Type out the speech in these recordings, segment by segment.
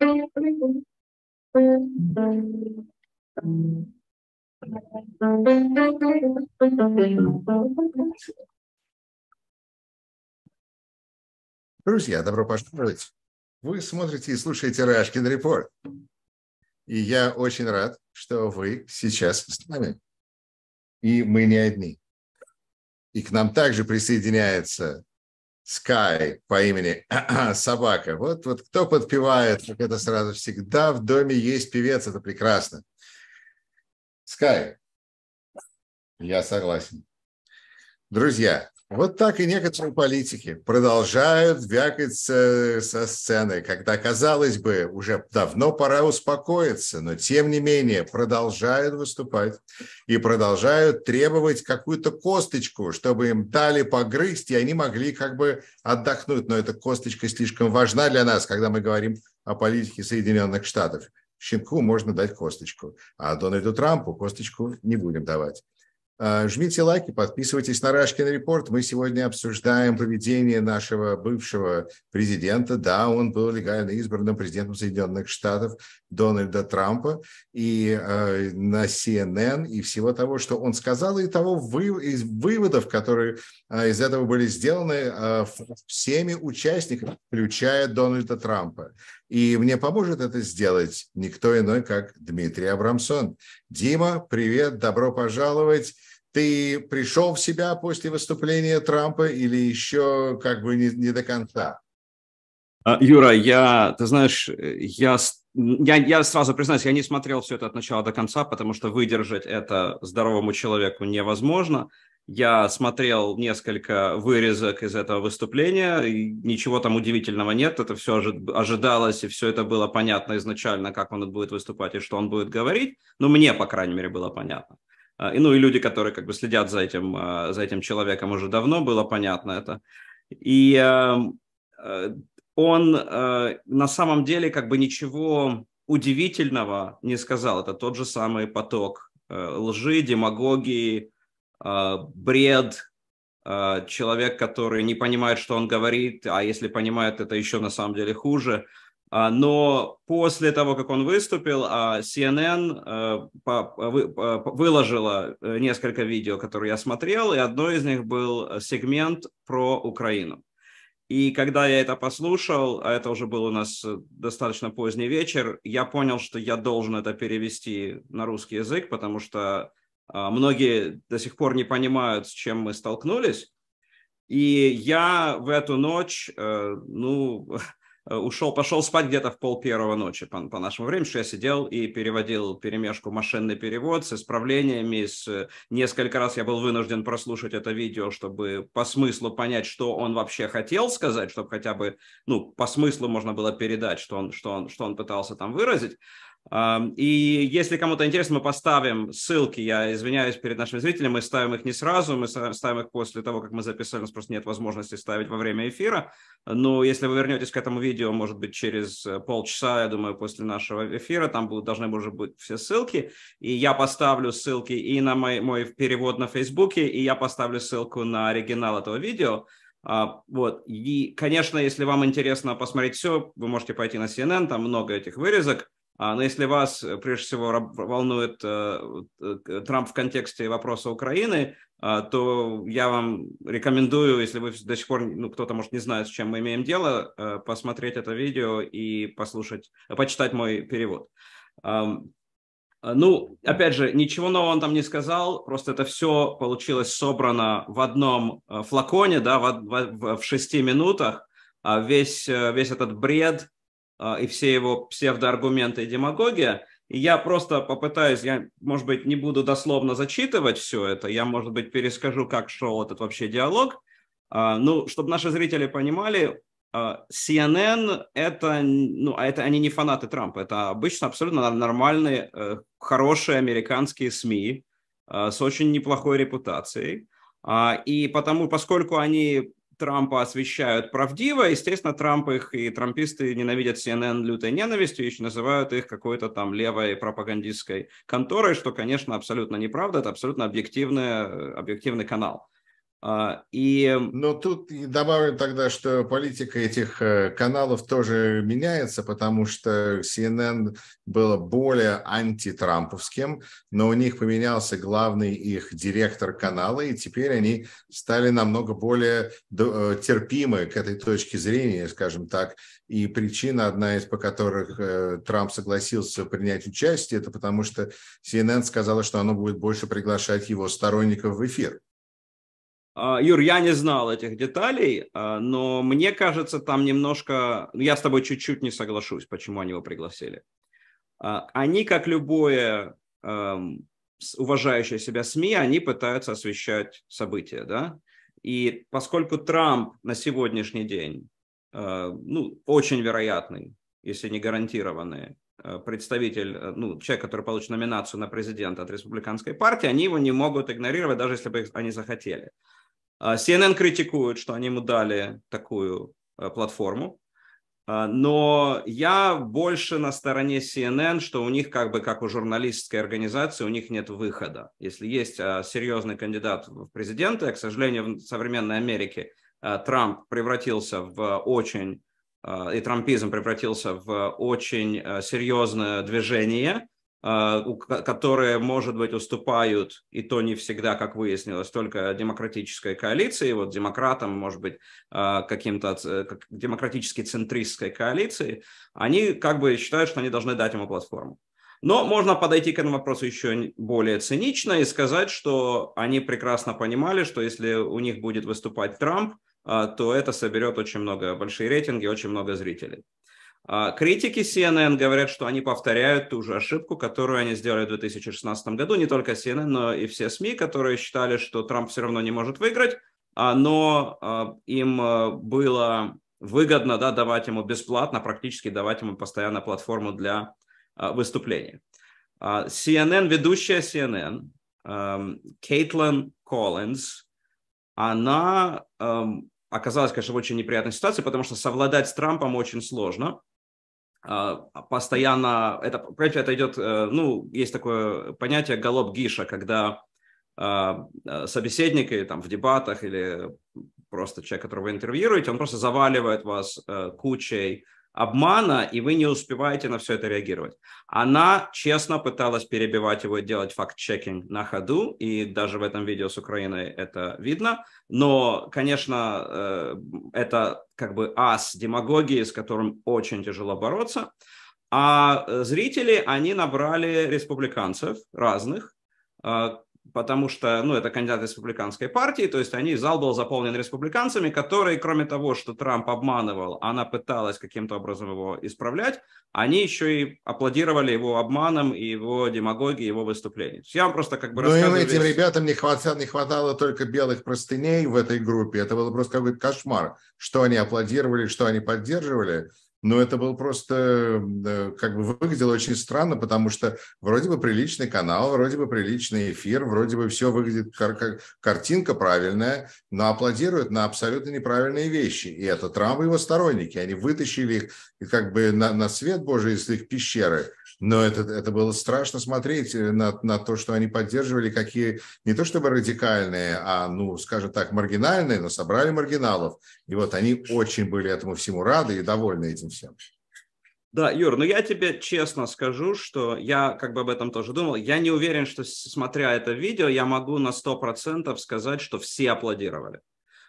Друзья, добро пожаловать! Вы смотрите и слушаете Рашкин Репорт. И я очень рад, что вы сейчас с нами. И мы не одни. И к нам также присоединяется Sky по имени Собака. Вот, вот кто подпевает, это сразу всегда в доме есть певец, это прекрасно. Sky. Я согласен. Друзья, вот так и некоторые политики продолжают вякать э, со, сцены, когда, казалось бы, уже давно пора успокоиться, но тем не менее продолжают выступать и продолжают требовать какую-то косточку, чтобы им дали погрызть, и они могли как бы отдохнуть. Но эта косточка слишком важна для нас, когда мы говорим о политике Соединенных Штатов. Щенку можно дать косточку, а Дональду Трампу косточку не будем давать. Э, жмите лайки, подписывайтесь на Рашкин Репорт. Мы сегодня обсуждаем поведение нашего бывшего президента. Да, он был легально избранным президентом Соединенных Штатов Дональда Трампа и э, на CNN и всего того, что он сказал, и того вы, из выводов, которые э, из этого были сделаны э, всеми участниками, включая Дональда Трампа. И мне поможет это сделать никто иной, как Дмитрий Абрамсон. Дима, привет, добро пожаловать. Ты пришел в себя после выступления Трампа или еще как бы не, не до конца? А, Юра, я, ты знаешь, я, я, я сразу признаюсь, я не смотрел все это от начала до конца, потому что выдержать это здоровому человеку невозможно. Я смотрел несколько вырезок из этого выступления, и ничего там удивительного нет, это все ожидалось, и все это было понятно изначально, как он будет выступать и что он будет говорить, но ну, мне, по крайней мере, было понятно. А, и, ну и люди, которые как бы следят за этим, а, за этим человеком уже давно, было понятно это. И эм, э, он э, на самом деле как бы ничего удивительного не сказал. Это тот же самый поток э, лжи, демагогии, бред, человек, который не понимает, что он говорит, а если понимает, это еще на самом деле хуже – а, но после того, как он выступил, а, CNN э, выложила э, несколько видео, которые я смотрел, и одно из них был э, сегмент про Украину. И когда я это послушал, а это уже был у нас достаточно поздний вечер, я понял, что я должен это перевести на русский язык, потому что а, многие до сих пор не понимают, с чем мы столкнулись. И я в эту ночь, ну, Э, ушел, пошел спать где-то в пол первого ночи по, по нашему времени, что я сидел и переводил перемешку машинный перевод с исправлениями, с... Э, несколько раз я был вынужден прослушать это видео, чтобы по смыслу понять, что он вообще хотел сказать, чтобы хотя бы, ну, по смыслу можно было передать, что он, что он, что он пытался там выразить. И если кому-то интересно, мы поставим ссылки, я извиняюсь перед нашими зрителями, мы ставим их не сразу, мы ставим их после того, как мы записали, у нас просто нет возможности ставить во время эфира. Но если вы вернетесь к этому видео, может быть, через э, полчаса, я думаю, после нашего эфира, там будут, должны уже быть все ссылки. И я поставлю ссылки и на мой, мой перевод на Фейсбуке, и я поставлю ссылку на оригинал этого видео. Uh, вот. И, конечно, если вам интересно посмотреть все, вы можете пойти на CNN, там много этих вырезок. А, Но ну, если вас, э, прежде всего, волнует э, э, Трамп в контексте вопроса Украины, а, то я вам рекомендую, если вы до сих пор, ну, кто-то, может, не знает, с чем мы имеем дело, посмотреть это видео и послушать, почитать мой перевод. А, ну, опять же, ничего нового он там не сказал, просто это все получилось собрано в одном флаконе, да, в, в, в шести минутах. Весь, весь этот бред, а, и все его псевдоаргументы и демагогия. И я просто попытаюсь, я, может быть, не буду дословно зачитывать все это, я, может быть, перескажу, как шел этот вообще диалог. А, ну, чтобы наши зрители понимали, а, CNN это, ну, это они не фанаты Трампа, это обычно абсолютно нормальные, э, хорошие американские СМИ с очень неплохой репутацией. И потому, поскольку они Трампа освещают правдиво. Естественно, Трамп их и трамписты ненавидят CNN лютой ненавистью, еще называют их какой-то там левой пропагандистской конторой, что, конечно, абсолютно неправда, это абсолютно объективный, объективный канал. А, и... Но ну, тут добавлю тогда, что политика этих э, каналов тоже меняется, потому что CNN было более антитрамповским, но у них поменялся главный их директор канала, и теперь они стали намного более э, терпимы к этой точке зрения, скажем так. И причина одна из, по которых э, Трамп согласился принять участие, это потому что CNN сказала, что оно будет больше приглашать его сторонников в эфир. А, Юр, я не знал этих деталей, а, но мне кажется, там немножко... Ну, я с тобой чуть-чуть не соглашусь, почему они его пригласили. А, они, как любое уважающее себя СМИ, они пытаются освещать события, да? И поскольку Трамп на сегодняшний день, ну, очень вероятный, если не гарантированный, представитель, ну, человек, который получит номинацию на президента от республиканской партии, они его не могут игнорировать, даже если бы они захотели. А, CNN критикует, что они ему дали такую э, платформу, а, но я больше на стороне CNN, что у них как бы как у журналистской организации у них нет выхода. Если есть а, серьезный кандидат в президенты, к сожалению, в современной Америке Трамп превратился в очень и трампизм превратился в очень серьезное движение, а, которые, может быть, уступают, и то не всегда, как выяснилось, только демократической коалиции, вот демократам, может быть, а, каким-то э, демократически центристской коалиции, они как бы считают, что они должны дать ему платформу. Но можно подойти к этому вопросу еще более цинично и сказать, что они прекрасно понимали, что если у них будет выступать Трамп, а, то это соберет очень много большие рейтинги, очень много зрителей. А, критики CNN говорят, что они повторяют ту же ошибку, которую они сделали в 2016 году, не только CNN, но и все СМИ, которые считали, что Трамп все равно не может выиграть, а, но а, им было выгодно да, давать ему бесплатно, практически давать ему постоянно платформу для выступления. CNN, ведущая CNN, эм, Кейтлин Коллинз, она эм, оказалась, конечно, в очень неприятной ситуации, потому что совладать с Трампом очень сложно. А, постоянно, это, в это идет, э, ну, есть такое понятие галоп гиша, когда а, э, собеседники там в дебатах или просто человек, которого вы интервьюируете, он просто заваливает вас э, кучей обмана, и вы не успеваете на все это реагировать. Она честно пыталась перебивать его, делать факт-чекинг на ходу, и даже в этом видео с Украиной это видно. Но, конечно, э, это как бы ас демагогии, с которым очень тяжело бороться. А э, зрители, они набрали республиканцев разных, э, потому что, ну, это кандидат республиканской партии, то есть они, зал был заполнен республиканцами, которые, кроме того, что Трамп обманывал, она пыталась каким-то образом его исправлять, они еще и аплодировали его обманом и его демагогии, его выступлений. Я вам просто как бы Но ну, им этим весь... ребятам не хватало, не хватало только белых простыней в этой группе, это был просто какой-то кошмар, что они аплодировали, что они поддерживали, но это было просто, как бы выглядело очень странно, потому что вроде бы приличный канал, вроде бы приличный эфир, вроде бы все выглядит как картинка правильная, но аплодируют на абсолютно неправильные вещи. И это Трамп и его сторонники. Они вытащили их как бы на, на свет Божий из их пещеры но это, это было страшно смотреть э, на, на то, что они поддерживали, какие не то чтобы радикальные, а, ну, скажем так, маргинальные, но собрали маргиналов. И вот они очень были этому всему рады и довольны этим всем. Да, Юр, ну я тебе честно скажу, что я как бы об этом тоже думал. Я не уверен, что смотря это видео, я могу на 100% сказать, что все аплодировали.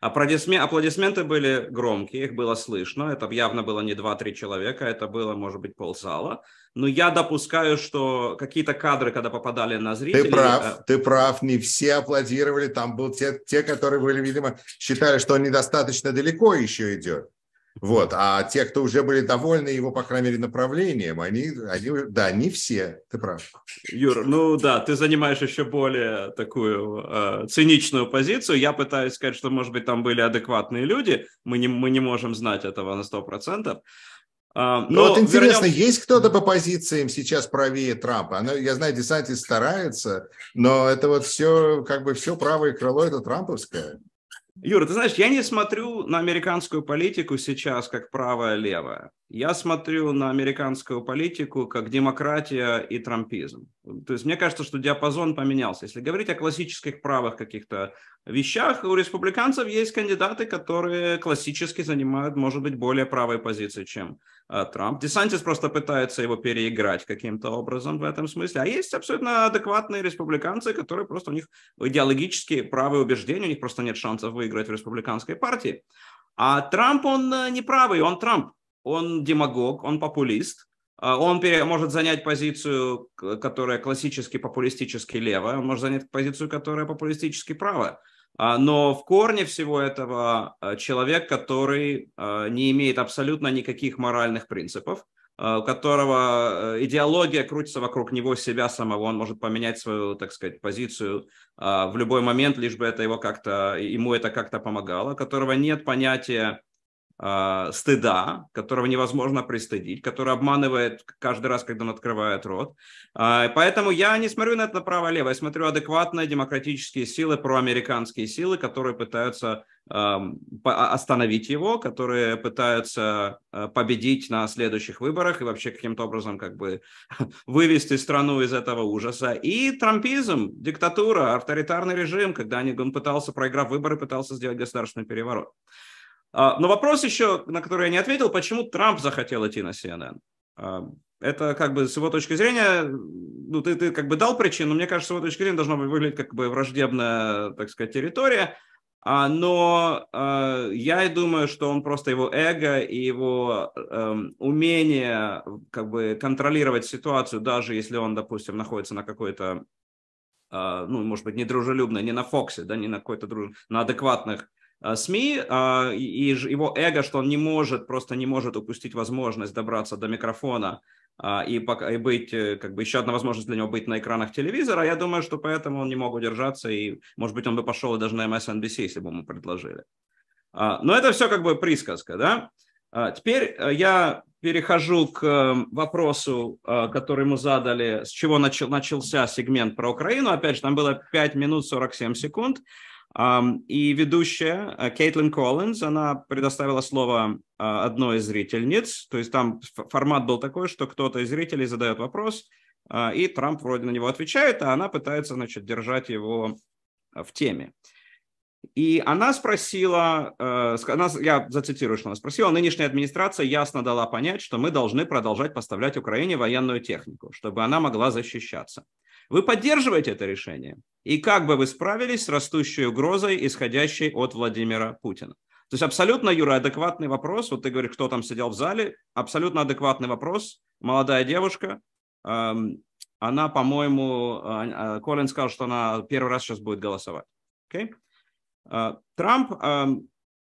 Аплодисмен... Аплодисменты были громкие, их было слышно. Это явно было не 2-3 человека, это было, может быть, ползала но я допускаю, что какие-то кадры, когда попадали на зрителей... Ты прав, э... ты прав, не все аплодировали, там был те, те, которые, были, видимо, считали, что он недостаточно далеко еще идет. Вот, а те, кто уже были довольны его, по крайней мере, направлением, они, они, да, не все, ты прав. Юр, ну да, ты занимаешь еще более такую э, циничную позицию. Я пытаюсь сказать, что, может быть, там были адекватные люди, мы не, мы не можем знать этого на 100%. А, но, ну, Но вот интересно, вернем... есть кто-то по позициям сейчас правее Трампа? Она, я знаю, Десантис старается, но это вот все, как бы все правое крыло, это трамповское. Юра, ты знаешь, я не смотрю на американскую политику сейчас как правая-левая. Я смотрю на американскую политику как демократия и трампизм. То есть мне кажется, что диапазон поменялся. Если говорить о классических правых каких-то вещах, у республиканцев есть кандидаты, которые классически занимают, может быть, более правые позиции, чем Э, Трамп. Десантис просто пытается его переиграть каким-то образом в этом смысле. А есть абсолютно адекватные республиканцы, которые просто у них идеологические правые убеждения, у них просто нет шансов выиграть в республиканской партии. А Трамп, он э, не правый, он Трамп. Он демагог, он популист. Э, он может занять позицию, которая классически популистически левая, он может занять позицию, которая популистически правая. А, но в корне всего этого а, человек, который а, не имеет абсолютно никаких моральных принципов, у которого э, идеология крутится вокруг него, себя самого, он может поменять свою, так сказать, позицию в любой момент, лишь бы это его как-то, ему это как-то помогало, у которого нет понятия Э, стыда, которого невозможно пристыдить, который обманывает каждый раз, когда он открывает рот. Э, поэтому я не смотрю на это направо-лево, я смотрю адекватные демократические силы, проамериканские силы, которые пытаются эм, а, остановить его, которые пытаются э, победить на следующих выборах и вообще каким-то образом как бы вывести страну из этого ужаса. И трампизм, диктатура, авторитарный режим, когда он пытался, проиграв выборы, пытался сделать государственный переворот. А, но вопрос еще, на который я не ответил, почему Трамп захотел идти на CNN? А, это как бы с его точки зрения, ну ты, ты как бы дал причину, мне кажется, с его точки зрения должна выглядеть как бы враждебная, так сказать, территория. А, но э, я думаю, что он просто его эго и его э, умение как бы контролировать ситуацию, даже если он, допустим, находится на какой-то, э, ну, может быть, недружелюбной, не на Фоксе, да, не на какой-то друж... на адекватных а, СМИ а, и его эго, что он не может, просто не может упустить возможность добраться до микрофона а, и, быть, э, как бы еще одна возможность для него быть на экранах телевизора. Я думаю, что поэтому он не мог удержаться, и, может быть, он бы пошел даже на MSNBC, если бы ему предложили. Но это все как бы присказка, да? Теперь э, я перехожу к э, вопросу, который мы задали, с чего начался сегмент про Украину. Опять же, там было 5 минут 47 секунд. И ведущая э, Кейтлин Коллинз, она предоставила слово э, одной из зрительниц. То есть там формат был такой, что кто-то из зрителей задает вопрос, э, и Трамп вроде на него отвечает, а она пытается, значит, держать его в теме. И она спросила, она, я зацитирую, что она спросила, нынешняя администрация ясно дала понять, что мы должны продолжать поставлять Украине военную технику, чтобы она могла защищаться. Вы поддерживаете это решение? И как бы вы справились с растущей угрозой, исходящей от Владимира Путина? То есть абсолютно, Юра, адекватный вопрос. Вот ты говоришь, кто там сидел в зале. Абсолютно адекватный вопрос. Молодая девушка. Эм, она, по-моему, э, э, Колин сказал, что она первый раз сейчас будет голосовать. Okay? Э, Трамп эм,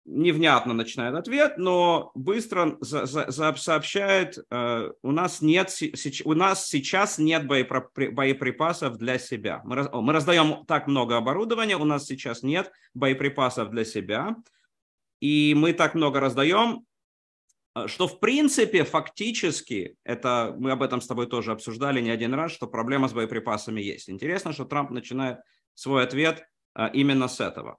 невнятно начинает ответ, но быстро за, за, сообщает, э, у, нас нет, сеч, у нас сейчас нет боепри, боеприпасов для себя. Мы, раз, мы раздаем так много оборудования, у нас сейчас нет боеприпасов для себя. И мы так много раздаем, э, что в принципе фактически, это мы об этом с тобой тоже обсуждали не один раз, что проблема с боеприпасами есть. Интересно, что Трамп начинает свой ответ э, именно с этого.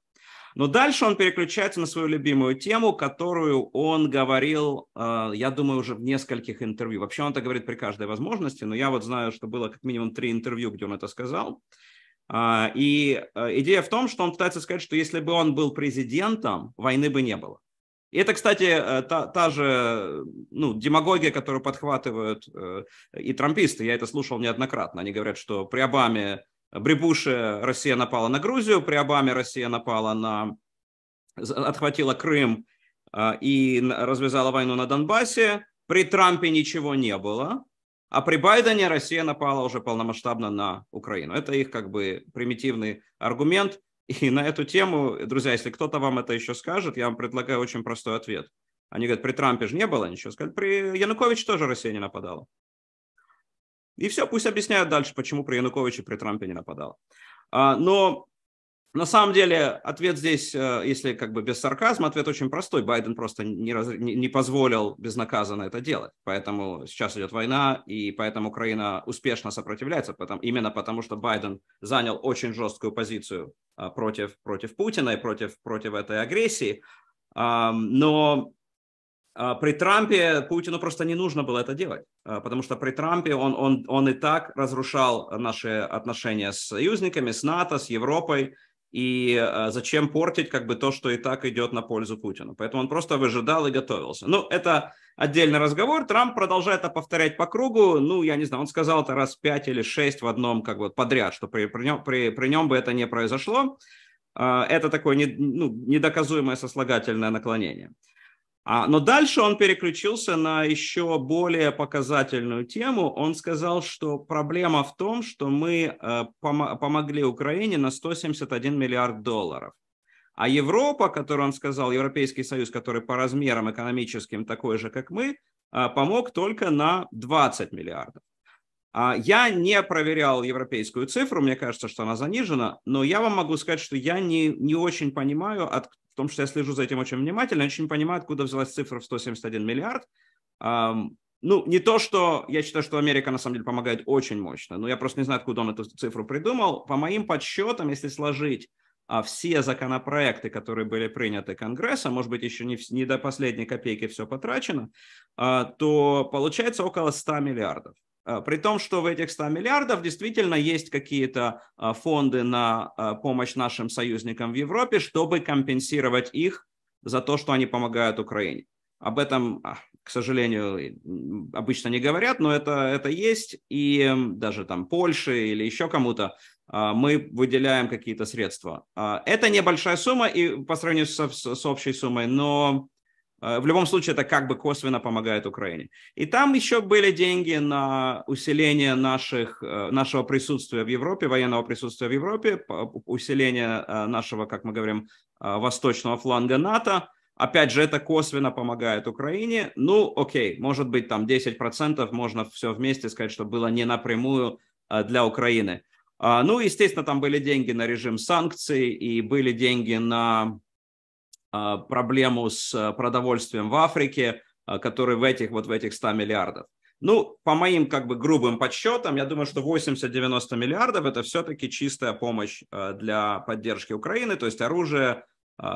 Но дальше он переключается на свою любимую тему, которую он говорил, э, я думаю, уже в нескольких интервью. Вообще он это говорит при каждой возможности, но я вот знаю, что было как минимум три интервью, где он это сказал. А, и э, идея в том, что он пытается сказать, что если бы он был президентом, войны бы не было. И это, кстати, э, та, та же ну, демагогия, которую подхватывают и трамписты. Я это слушал неоднократно. Они говорят, что при Обаме при Буше Россия напала на Грузию, при Обаме Россия напала на... отхватила Крым а, и развязала войну на Донбассе. При Трампе ничего не было, а при Байдене Россия напала уже полномасштабно на Украину. Это их как бы примитивный аргумент. И на эту тему, друзья, если кто-то вам это еще скажет, я вам предлагаю очень простой ответ. Они говорят, при Трампе же не было ничего. Сказали, при Янукович тоже Россия не нападала. И все, пусть объясняют дальше, почему при Януковиче, при Трампе не нападало. А, но на самом деле ответ здесь, э, если как бы без сарказма, ответ очень простой. Байден просто не, раз, не, позволил безнаказанно это делать. Поэтому сейчас идет война, и поэтому Украина успешно сопротивляется. Потому, именно потому, что Байден занял очень жесткую позицию а, против, против Путина и против, против этой агрессии. Но а при Трампе Путину просто не нужно было это делать, а, потому что при Трампе он, он, он и так разрушал наши отношения с союзниками, с НАТО, с Европой. И а, зачем портить как бы то, что и так идет на пользу Путину? Поэтому он просто выжидал и готовился. Ну, это отдельный разговор. Трамп продолжает это повторять по кругу. Ну, я не знаю, он сказал это раз пять или шесть в одном как бы подряд, что при, при, нем, при, при нем бы это не произошло. Это такое не, ну, недоказуемое сослагательное наклонение. А, но дальше он переключился на еще более показательную тему. Он сказал, что проблема в том, что мы э, пом- помогли Украине на 171 миллиард долларов. А Европа, которую он сказал, Европейский Союз, который по размерам экономическим такой же, как мы, э, помог только на 20 миллиардов. А, я не проверял европейскую цифру, мне кажется, что она занижена, но я вам могу сказать, что я не, не очень понимаю, от, в том, что я слежу за этим очень внимательно, я очень понимаю, откуда взялась цифра в 171 миллиард. Ну, не то, что я считаю, что Америка на самом деле помогает очень мощно, но я просто не знаю, откуда он эту цифру придумал. По моим подсчетам, если сложить а, все законопроекты, которые были приняты Конгрессом, может быть, еще не, не до последней копейки все потрачено, а, то получается около 100 миллиардов. Э, при том, что в этих 100 миллиардов действительно есть какие-то э, фонды на э, помощь нашим союзникам в Европе, чтобы компенсировать их за то, что они помогают Украине. Об этом, к сожалению, обычно не говорят, но это, это есть. И даже там Польше или еще кому-то мы выделяем какие-то средства. Это небольшая сумма и по сравнению с, с общей суммой, но Э, в любом случае, это как бы косвенно помогает Украине. И там еще были деньги на усиление наших, э, нашего присутствия в Европе, военного присутствия в Европе, усиление э, нашего, как мы говорим, восточного фланга НАТО. Опять же, это косвенно помогает Украине. Ну, окей, может быть, там 10% можно все вместе сказать, что было не напрямую для Украины. А, ну, естественно, там были деньги на режим санкций и были деньги на а, проблему с а, продовольствием в Африке, а, который в этих, вот в этих 100 миллиардов. Ну, по моим как бы грубым подсчетам, я думаю, что 80-90 миллиардов – это все-таки чистая помощь для поддержки Украины, то есть оружие, э,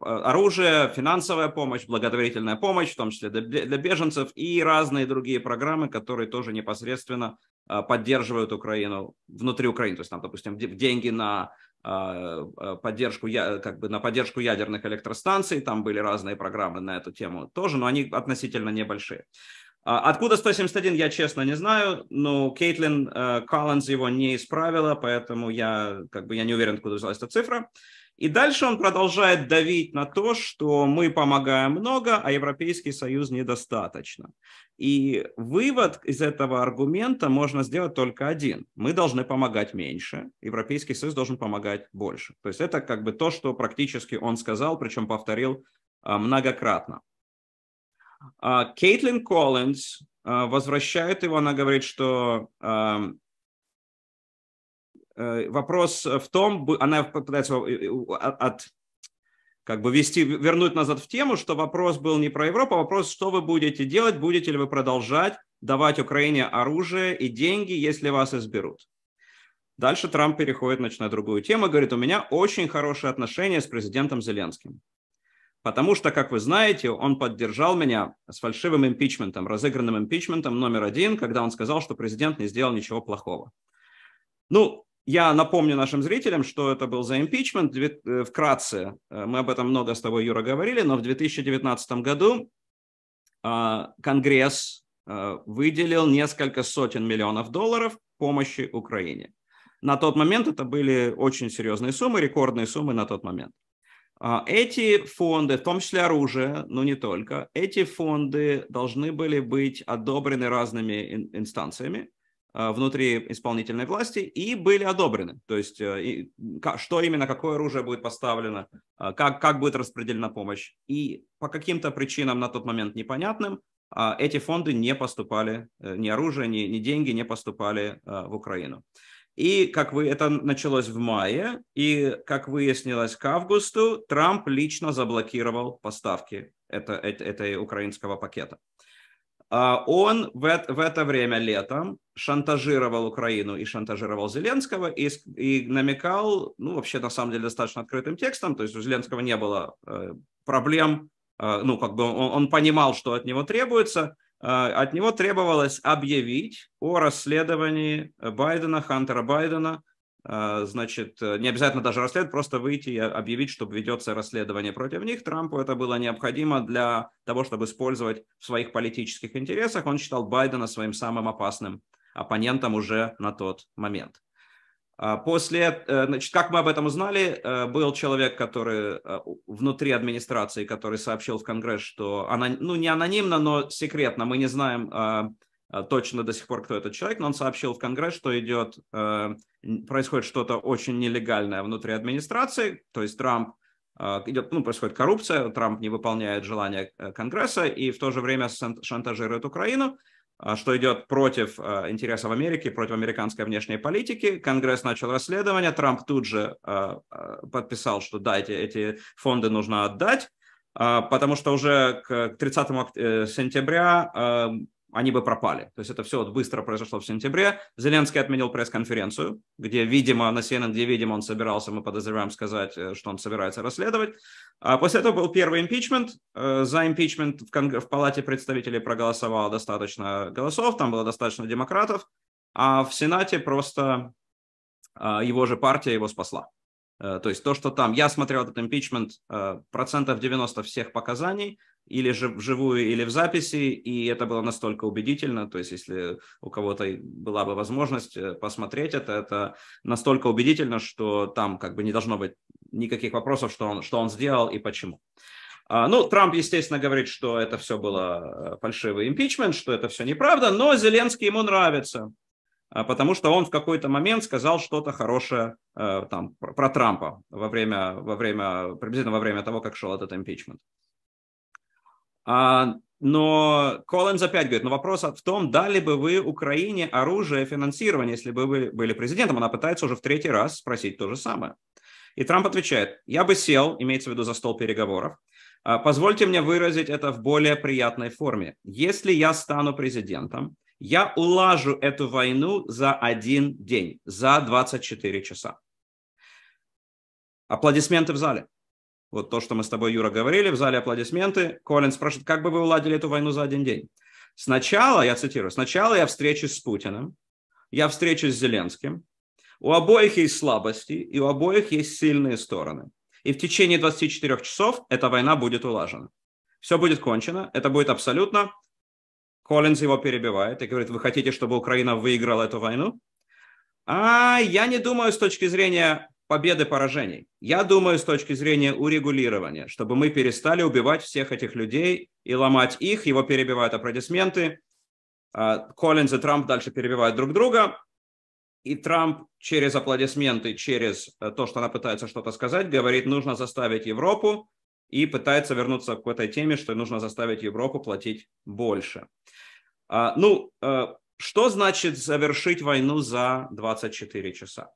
оружие, финансовая помощь, благотворительная помощь, в том числе для беженцев и разные другие программы, которые тоже непосредственно поддерживают Украину внутри Украины. То есть там, допустим, деньги на а, а, поддержку, как бы на поддержку ядерных электростанций, там были разные программы на эту тему тоже, но они относительно небольшие. А, откуда 171, я честно не знаю, но Кейтлин э, Коллинз его не исправила, поэтому я, как бы, я не уверен, откуда взялась эта цифра. И дальше он продолжает давить на то, что мы помогаем много, а Европейский Союз недостаточно. И вывод из этого аргумента можно сделать только один. Мы должны помогать меньше, Европейский Союз должен помогать больше. То есть это как бы то, что практически он сказал, причем повторил а, многократно. А, Кейтлин Коллинз а, возвращает его, она говорит, что Э, вопрос в том, она пытается э, э, а, от как бы вести, вернуть назад в тему, что вопрос был не про Европу, а вопрос, что вы будете делать, будете ли вы продолжать давать Украине оружие и деньги, если вас изберут. Дальше Трамп переходит значит, на другую тему и говорит, у меня очень хорошие отношения с президентом Зеленским. Потому что, как вы знаете, он поддержал меня с фальшивым импичментом, разыгранным импичментом номер один, когда он сказал, что президент не сделал ничего плохого. Ну, я напомню нашим зрителям, что это был за импичмент. Э, вкратце, э, мы об этом много с тобой, Юра, говорили, но в 2019 году а, Конгресс э, выделил несколько сотен миллионов долларов помощи Украине. На тот момент это были очень серьезные суммы, рекордные суммы на тот момент. А, эти фонды, в том числе оружие, но не только, эти фонды должны были быть одобрены разными инстанциями. Э, внутри исполнительной власти и были одобрены. То есть э, что именно, какое оружие будет поставлено, э, как, как будет распределена помощь. И по каким-то причинам на тот момент непонятным эти фонды не поступали, ни оружие, ни, ни деньги не поступали в Украину. И как вы, это началось в мае, и как выяснилось к августу, Трамп лично заблокировал поставки это, это, этой украинского пакета. А, он в, в это время летом шантажировал Украину и шантажировал Зеленского и, и намекал, ну, вообще, на самом деле, достаточно открытым текстом, то есть у Зеленского не было э, проблем, э, ну, как бы он, он понимал, что от него требуется, э, от него требовалось объявить о расследовании Байдена, Хантера Байдена, а, значит, э, не обязательно даже расследовать, просто выйти и объявить, чтобы ведется расследование против них. Трампу это было необходимо для того, чтобы использовать в своих политических интересах. Он считал Байдена своим самым опасным оппонентом уже на тот момент. А, после, э, значит, как мы об этом узнали, э, был человек, который внутри администрации, который сообщил в Конгресс, что, она, ну, не анонимно, но секретно, мы не знаем, а, Э, точно до сих пор, кто этот человек, но он сообщил в Конгресс, что идет, э, происходит что-то очень нелегальное внутри администрации, то есть Трамп э, идет, ну, происходит коррупция, Трамп не выполняет желания Конгресса и в то же время шантажирует Украину, а что идет против интересов Америки, против американской внешней политики. Конгресс начал расследование, Трамп тут же подписал, что да, эти, эти фонды нужно отдать, а, потому что уже к 30 сентября они бы пропали. То есть это все вот быстро произошло в сентябре. Зеленский отменил пресс-конференцию, где, видимо, на CNN, где, видимо, он собирался, мы подозреваем, сказать, э, что он собирается расследовать. А после этого был первый импичмент. Э, за импичмент в, Конг... в Палате представителей проголосовало достаточно голосов, там было достаточно демократов, а в Сенате просто э, его же партия его спасла. То есть то, что там, я смотрел этот импичмент, процентов 90 всех показаний – или же вживую, или в записи, и это было настолько убедительно, то есть если у кого-то была бы возможность э, посмотреть это, это настолько убедительно, что там как бы не должно быть никаких вопросов, что он, что он сделал и почему. А, ну, Трамп, естественно, говорит, что это все было э, фальшивый импичмент, что это все неправда, но Зеленский ему нравится, а, потому что он в какой-то момент сказал что-то хорошее э, там, про Трампа во время, во время, приблизительно во время того, как шел этот импичмент. А, но Коллинз опять говорит, но вопрос в том, дали бы вы Украине оружие финансирование, если бы вы были президентом. Она пытается уже в третий раз спросить то же самое. И Трамп отвечает, я бы сел, имеется в виду за стол переговоров, а, позвольте мне выразить это в более приятной форме. Если я стану президентом, я улажу эту войну за один день, за 24 часа. Аплодисменты в зале. Вот то, что мы с тобой, Юра, говорили, в зале аплодисменты. Колин спрашивает, как бы вы уладили эту войну за один день? Сначала, я цитирую, сначала я встречусь с Путиным, я встречусь с Зеленским. У обоих есть слабости, и у обоих есть сильные стороны. И в течение 24 часов эта война будет улажена. Все будет кончено, это будет абсолютно... Коллинз его перебивает и говорит, вы хотите, чтобы Украина выиграла эту войну? А я не думаю с точки зрения Победы поражений. Я думаю, с точки зрения урегулирования, чтобы мы перестали убивать всех этих людей и ломать их, его перебивают аплодисменты, а, Коллинз и Трамп дальше перебивают друг друга, и Трамп через аплодисменты, через э, то, что она пытается что-то сказать, говорит, нужно заставить Европу, и пытается вернуться к этой теме, что нужно заставить Европу платить больше. А, ну, э, что значит завершить войну за 24 часа?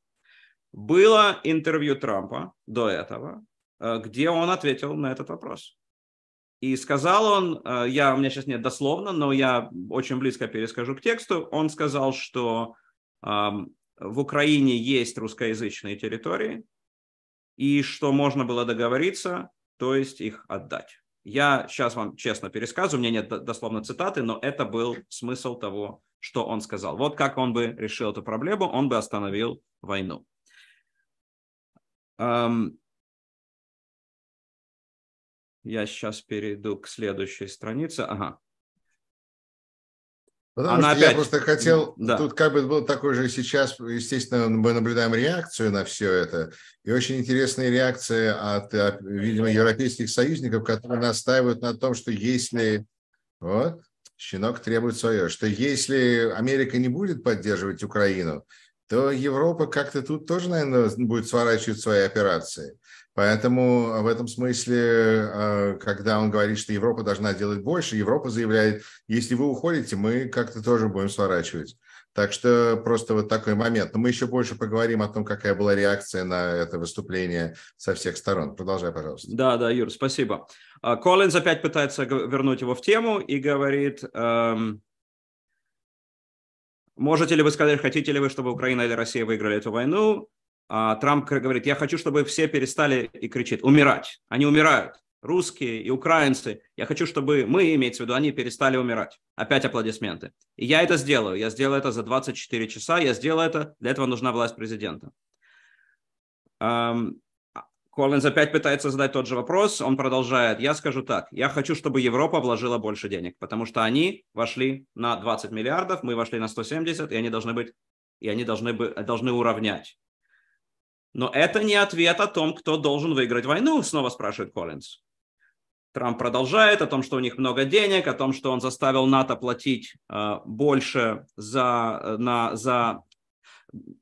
Было интервью Трампа до этого, э, где он ответил на этот вопрос. И сказал он, э, я, у меня сейчас нет дословно, но я очень близко перескажу к тексту, он сказал, что в Украине есть русскоязычные территории, и что можно было договориться, то есть их отдать. Я сейчас вам честно пересказываю, у меня нет дословно цитаты, но это был смысл того, что он сказал. Вот как он бы решил эту проблему, он бы остановил войну. Um, я сейчас перейду к следующей странице. Ага. Потому Она что опять... я просто хотел, да. тут как бы был такой же сейчас, естественно, мы наблюдаем реакцию на все это, и очень интересная реакция от, видимо, европейских союзников, которые настаивают на том, что если, вот, щенок требует свое, что если Америка не будет поддерживать Украину, то Европа как-то тут тоже, наверное, будет сворачивать свои операции. Поэтому в этом смысле, а, когда он говорит, что Европа должна делать больше, Европа заявляет, если вы уходите, мы как-то тоже будем сворачивать. Так что просто вот такой момент. Но мы еще больше поговорим о том, какая была реакция на это выступление со всех сторон. Продолжай, пожалуйста. Да, да, Юр, спасибо. А, Коллинз опять пытается вернуть его в тему и говорит, эм, Можете ли вы сказать, хотите ли вы, чтобы Украина или Россия выиграли эту войну? А Трамп говорит, я хочу, чтобы все перестали и кричит, умирать. Они умирают. Русские и украинцы. Я хочу, чтобы мы, имеется в виду, они перестали умирать. Опять аплодисменты. И я это сделаю. Я сделаю это за 24 часа. Я сделаю это. Для этого нужна власть президента. Коллинз опять пытается задать тот же вопрос, он продолжает. Я скажу так, я хочу, чтобы Европа вложила больше денег, потому что они вошли на 20 миллиардов, мы вошли на 170, и они должны быть, и они должны, быть, должны уравнять. Но это не ответ о том, кто должен выиграть войну, снова спрашивает Коллинз. Трамп продолжает о том, что у них много денег, о том, что он заставил НАТО платить э, больше за, э, на, за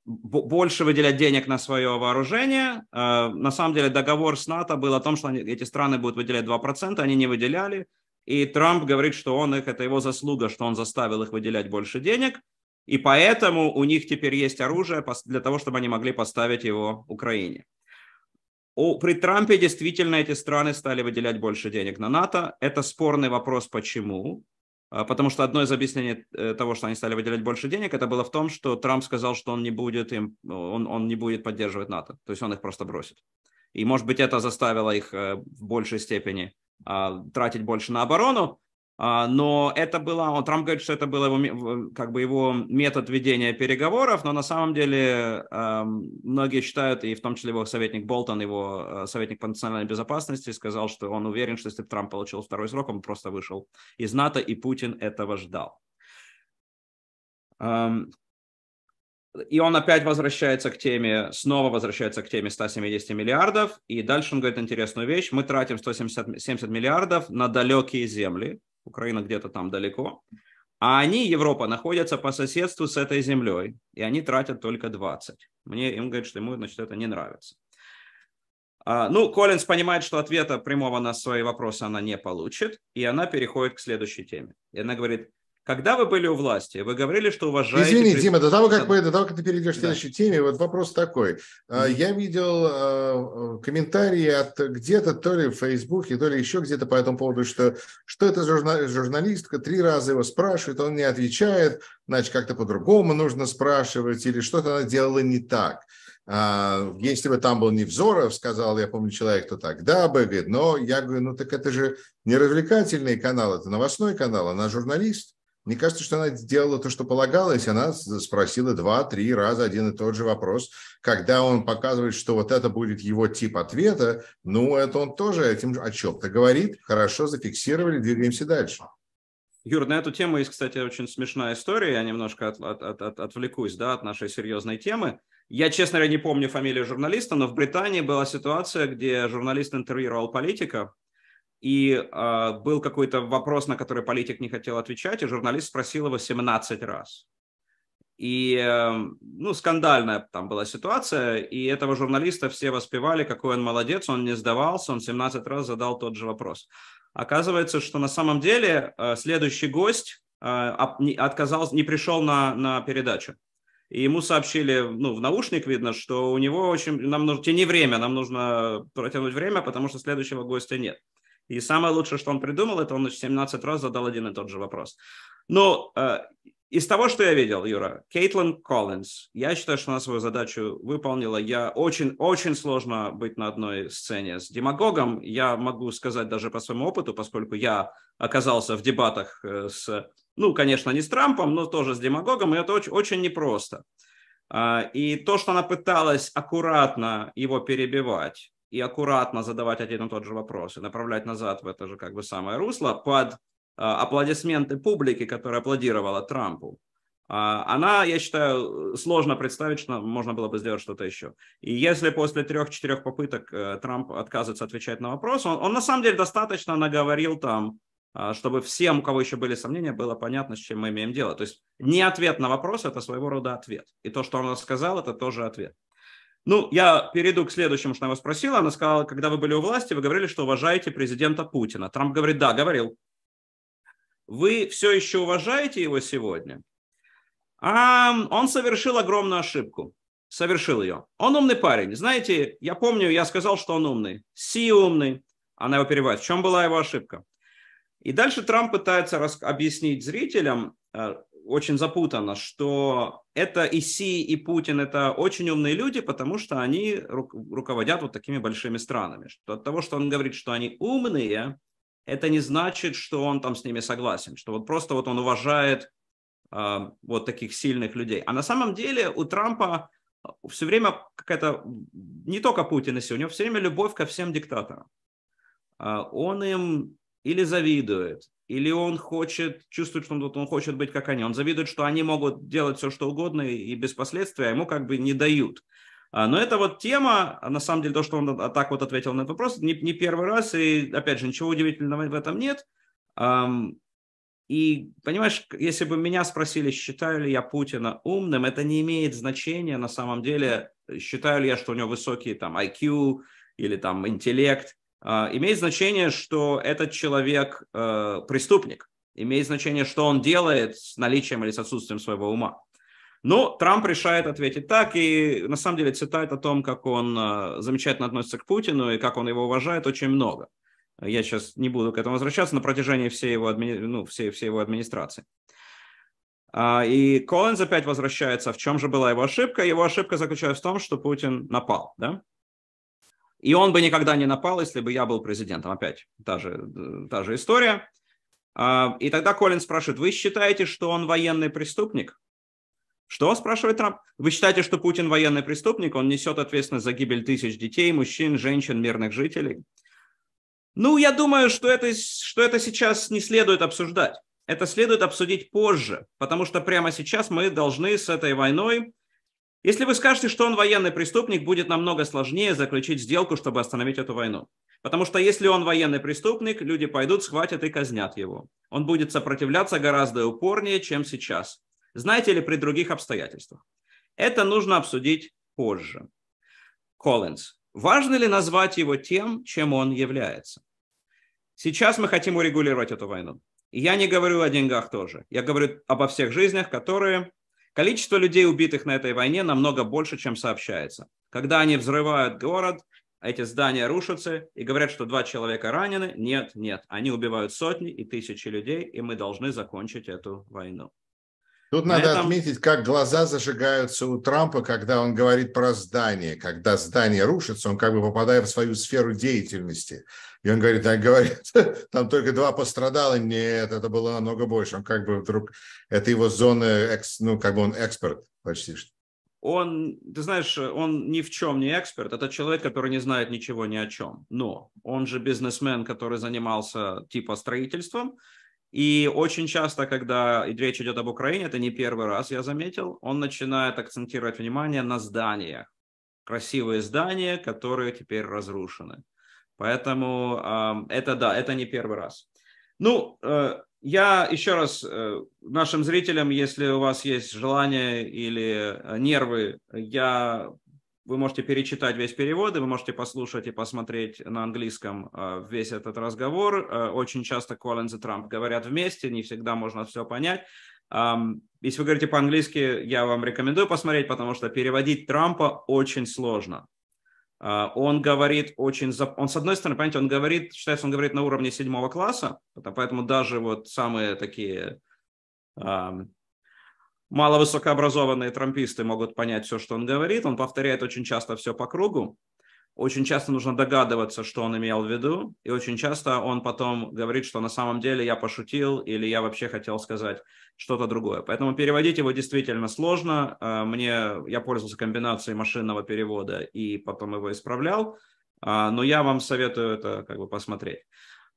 больше выделять денег на свое вооружение. Э, на самом деле договор с НАТО был о том, что эти страны будут выделять 2%, они не выделяли. И Трамп говорит, что он их, это его заслуга, что он заставил их выделять больше денег. И поэтому у них теперь есть оружие для того, чтобы они могли поставить его Украине. У, при Трампе действительно эти страны стали выделять больше денег на НАТО. Это спорный вопрос, почему. А, потому что одно из объяснений э, того, что они стали выделять больше денег, это было в том, что Трамп сказал, что он не будет, им, он, он не будет поддерживать НАТО. То есть он их просто бросит. И, может быть, это заставило их э, в большей степени а, тратить больше на оборону, а, но это было, он Трамп говорит, что это был его, как бы его метод ведения переговоров, но на самом деле эм, многие считают, и в том числе его советник Болтон, его э, советник по национальной безопасности, сказал, что он уверен, что если бы Трамп получил второй срок, он просто вышел из НАТО, и Путин этого ждал. Эм, и он опять возвращается к теме, снова возвращается к теме 170 миллиардов. И дальше он говорит интересную вещь. Мы тратим 170 70 миллиардов на далекие земли. Украина где-то там далеко, а они, Европа, находятся по соседству с этой землей, и они тратят только 20. Мне им говорят, что ему, значит, это не нравится. А, ну, Коллинз понимает, что ответа прямого на свои вопросы она не получит, и она переходит к следующей теме. И она говорит, когда вы были у власти, вы говорили, что уважаете... Извини, Дима, до того, как мы, до того, как ты перейдешь к следующей теме, вот вопрос такой. Mm-hmm. Я видел а, а, комментарии от где-то, то ли в Фейсбуке, то ли еще где-то по этому поводу, что что это журналистка, три раза его спрашивает, он не отвечает, значит, как-то по-другому нужно спрашивать, или что-то она делала не так. Если бы там был Невзоров, сказал, я помню, человек, то тогда бы, говорит, но я говорю, ну так это же не развлекательный канал, это новостной канал, она журналист. Мне кажется, что она сделала то, что полагалось. Она спросила два-три раза один и тот же вопрос. Когда он показывает, что вот это будет его тип ответа, ну, это он тоже этим о чем-то говорит. Хорошо, зафиксировали, двигаемся дальше. Юр, на эту тему есть, кстати, очень смешная история. Я немножко от, от, от, отвлекусь да, от нашей серьезной темы. Я, честно говоря, не помню фамилию журналиста, но в Британии была ситуация, где журналист интервьюировал политика, и э, был какой-то вопрос, на который политик не хотел отвечать, и журналист спросил его 17 раз. И, э, ну, скандальная там была ситуация, и этого журналиста все воспевали, какой он молодец, он не сдавался, он 17 раз задал тот же вопрос. Оказывается, что на самом деле э, следующий гость э, отказался, не пришел на, на передачу. И ему сообщили, ну, в наушник видно, что у него очень... Нам нужно... Тяни время, нам нужно протянуть время, потому что следующего гостя нет. И самое лучшее, что он придумал, это он 17 раз задал один и тот же вопрос. Ну, э, из того, что я видел, Юра, Кейтлин Коллинз, я считаю, что она свою задачу выполнила. Я очень-очень сложно быть на одной сцене с демагогом. Я могу сказать даже по своему опыту, поскольку я оказался в дебатах э, с, ну, конечно, не с Трампом, но тоже с демагогом, и это очень, очень непросто. А, и то, что она пыталась аккуратно его перебивать, и аккуратно задавать один и тот же вопрос и направлять назад в это же как бы самое русло под а, аплодисменты публики, которая аплодировала Трампу. А, она, я считаю, сложно представить, что можно было бы сделать что-то еще. И если после трех-четырех попыток э, Трамп отказывается отвечать на вопрос, он, он на самом деле достаточно наговорил там, а, чтобы всем, у кого еще были сомнения, было понятно, с чем мы имеем дело. То есть не ответ на вопрос – это своего рода ответ. И то, что он сказал, это тоже ответ. Ну, я перейду к следующему, что она его спросила. Она сказала, когда вы были у власти, вы говорили, что уважаете президента Путина. Трамп говорит, да, говорил. Вы все еще уважаете его сегодня? А он совершил огромную ошибку. Совершил ее. Он умный парень. Знаете, я помню, я сказал, что он умный. Си умный. Она его переводит. В чем была его ошибка? И дальше Трамп пытается рас... объяснить зрителям, э, очень запутано, что это и Си, и Путин – это очень умные люди, потому что они ру- руководят вот такими большими странами. Что от того, что он говорит, что они умные, это не значит, что он там с ними согласен, что вот просто вот он уважает э, вот таких сильных людей. А на самом деле у Трампа а, все время какая-то, не только Путин и Си, у него все время любовь ко всем диктаторам. Э, он им или завидует, или он хочет, чувствует, что он, он хочет быть как они. Он завидует, что они могут делать все, что угодно и без последствий, а ему как бы не дают. А, но это вот тема, а на самом деле, то, что он а так вот ответил на этот вопрос, не, не первый раз, и, опять же, ничего удивительного в этом нет. И, понимаешь, если бы меня спросили, считаю ли я Путина умным, это не имеет значения на самом деле, считаю ли я, что у него высокий там IQ или там интеллект – а, имеет значение, что этот человек э, преступник. Имеет значение, что он делает с наличием или с отсутствием своего ума. Но Трамп решает ответить так, и на самом деле цитат о том, как он э, замечательно относится к Путину и как он его уважает, очень много. Я сейчас не буду к этому возвращаться на протяжении всей его, адми... ну, всей, всей его администрации. А, и Коллинз опять возвращается, в чем же была его ошибка. Его ошибка заключается в том, что Путин напал. Да? И он бы никогда не напал, если бы я был президентом. Опять та же, та же история. А, и тогда Колин спрашивает, вы считаете, что он военный преступник? Что, спрашивает Трамп? Вы считаете, что Путин военный преступник? Он несет ответственность за гибель тысяч детей, мужчин, женщин, мирных жителей? Ну, я думаю, что это, что это сейчас не следует обсуждать. Это следует обсудить позже, потому что прямо сейчас мы должны с этой войной если вы скажете, что он военный преступник, будет намного сложнее заключить сделку, чтобы остановить эту войну. Потому что если он военный преступник, люди пойдут, схватят и казнят его. Он будет сопротивляться гораздо упорнее, чем сейчас. Знаете ли, при других обстоятельствах. Это нужно обсудить позже. Коллинз. Важно ли назвать его тем, чем он является? Сейчас мы хотим урегулировать эту войну. я не говорю о деньгах тоже. Я говорю обо всех жизнях, которые Количество людей, убитых на этой войне, намного больше, чем сообщается. Когда они взрывают город, эти здания рушатся и говорят, что два человека ранены. Нет, нет, они убивают сотни и тысячи людей, и мы должны закончить эту войну. Тут надо этом... отметить, как глаза зажигаются у Трампа, когда он говорит про здание. Когда здание рушится, он как бы попадает в свою сферу деятельности. И он говорит, а говорит, там только два пострадало. Нет, это было намного больше. Он как бы вдруг, это его зона, ну, как бы он эксперт почти что. Он, ты знаешь, он ни в чем не эксперт. Это человек, который не знает ничего ни о чем. Но он же бизнесмен, который занимался типа строительством. И очень часто, когда речь идет об Украине, это не первый раз, я заметил, он начинает акцентировать внимание на зданиях. Красивые здания, которые теперь разрушены. Поэтому э, это да, это не первый раз. Ну, э, я еще раз э, нашим зрителям, если у вас есть желание или э, нервы, я вы можете перечитать весь перевод, и вы можете послушать и посмотреть на английском э, весь этот разговор. Э, очень часто Коллинз и Трамп говорят вместе, не всегда можно все понять. Если вы говорите по-английски, я вам рекомендую посмотреть, потому что переводить Трампа очень сложно. А, он говорит очень... Он, с одной стороны, понимаете, он говорит, считается, он говорит на уровне седьмого класса, а поэтому даже вот самые такие маловысокообразованные трамписты могут понять все, что он говорит. Он повторяет очень часто все по кругу. Очень часто нужно догадываться, что он имел в виду, и очень часто он потом говорит, что на самом деле я пошутил или я вообще хотел сказать что-то другое. Поэтому переводить его действительно сложно. Э, мне, я пользовался комбинацией машинного перевода и потом его исправлял, э, но я вам советую это как бы посмотреть.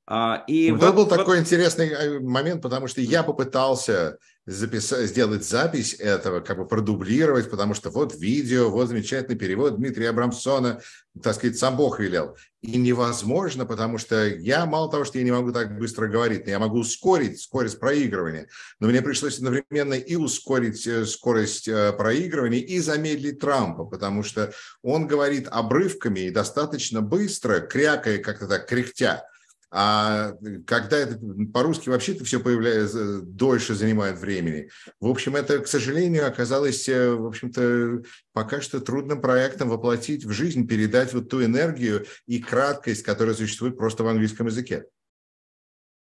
Э, и ну, вот, вот это был вот... такой интересный момент, потому что я попытался записать, сделать запись этого, как бы продублировать, потому что вот видео, вот замечательный перевод Дмитрия Абрамсона, так сказать, сам Бог велел. И невозможно, потому что я, мало того, что я не могу так быстро говорить, но я могу ускорить скорость проигрывания, но мне пришлось одновременно и ускорить э, скорость э, проигрывания, и замедлить Трампа, потому что он говорит обрывками и достаточно быстро, крякая как-то так, кряхтя, а когда это по-русски вообще-то все появляется, э, дольше занимает времени. В общем, это, к сожалению, оказалось, э, в общем-то, пока что трудным проектом воплотить в жизнь, передать вот ту энергию и краткость, которая существует просто в английском языке.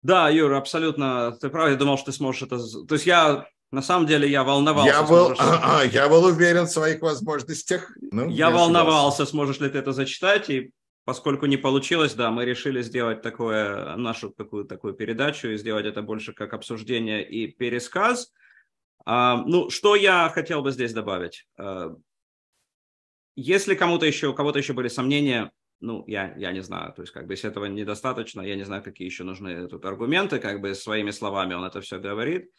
Да, Юра, абсолютно. Ты прав, я думал, что ты сможешь это... То есть я на самом деле я волновался. Я был, ли... А, а, я был уверен в своих возможностях. Ну, я волновался, сможешь ли ты это зачитать, и Поскольку не получилось, да, мы решили сделать такое, нашу какую такую передачу и сделать это больше как обсуждение и пересказ. А, ну, что я хотел бы здесь добавить? А, если кому-то еще, у кого-то еще были сомнения, ну, я, я не знаю, то есть как бы если этого недостаточно, я не знаю, какие еще нужны тут аргументы, как бы своими словами он это все говорит.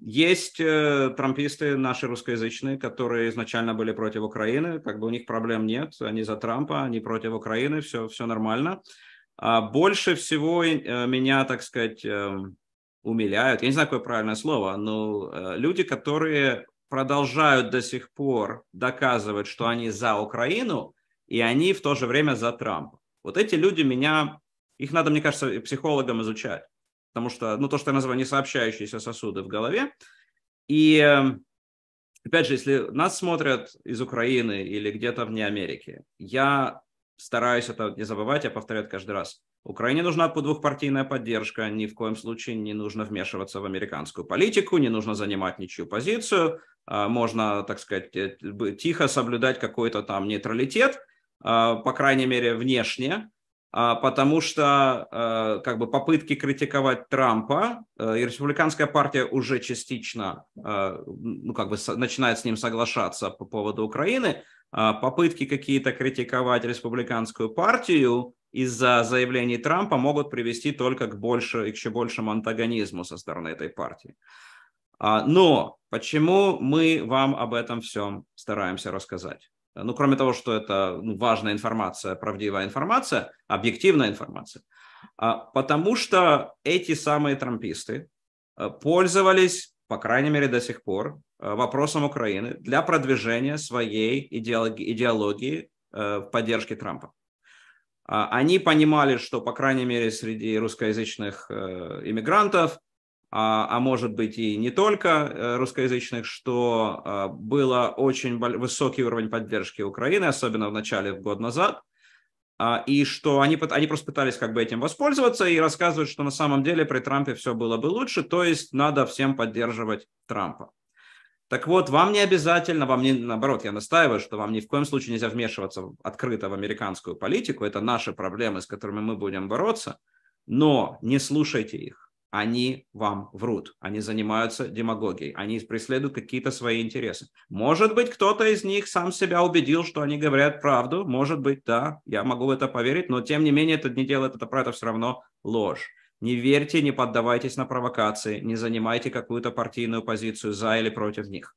Есть э, трамписты наши русскоязычные, которые изначально были против Украины, как бы у них проблем нет, они за Трампа, они против Украины, все, все нормально. А больше всего э, меня, так сказать, эм, умиляют, я не знаю, какое правильное слово, но э, люди, которые продолжают до сих пор доказывать, что они за Украину, и они в то же время за Трампа. Вот эти люди меня, их надо, мне кажется, психологам изучать потому что, ну, то, что я называю несообщающиеся сосуды в голове. И, э, опять же, если нас смотрят из Украины или где-то вне Америки, я стараюсь это не забывать, я повторяю это каждый раз. Украине нужна двухпартийная поддержка, ни в коем случае не нужно вмешиваться в американскую политику, не нужно занимать ничью позицию, а можно, так сказать, э, тихо соблюдать какой-то там нейтралитет, а, по крайней мере, внешне, а, потому что э, как бы попытки критиковать Трампа э, и республиканская партия уже частично э, ну, как бы начинает с ним соглашаться по поводу Украины, а попытки какие-то критиковать республиканскую партию из-за заявлений Трампа могут привести только к, больше, к еще большему антагонизму со стороны этой партии. А, но почему мы вам об этом всем стараемся рассказать? Э, ну, кроме того, что это ну, важная информация, правдивая информация, объективная информация, а, потому что эти самые трамписты э, пользовались, по крайней мере, до сих пор, э, вопросом Украины для продвижения своей идеологии, идеологии в поддержке Трампа. А, они понимали, что, по крайней мере, среди русскоязычных иммигрантов а, а может быть и не только э, русскоязычных, что а, было очень высокий уровень поддержки Украины, особенно в начале год назад, а, и что они, они просто пытались как бы этим воспользоваться и рассказывают, что на самом деле при Трампе все было бы лучше, то есть надо всем поддерживать Трампа. Так вот, вам не обязательно, вам не, наоборот, я настаиваю, что вам ни в коем случае нельзя вмешиваться открыто в американскую политику, это наши проблемы, с которыми мы будем бороться, но не слушайте их они вам врут, они занимаются демагогией, они преследуют какие-то свои интересы. Может быть, кто-то из них сам себя убедил, что они говорят правду, может быть, да, я могу в это поверить, но тем не менее это не делает это правда, это все равно ложь. Не верьте, не поддавайтесь на провокации, не занимайте какую-то партийную позицию за или против них.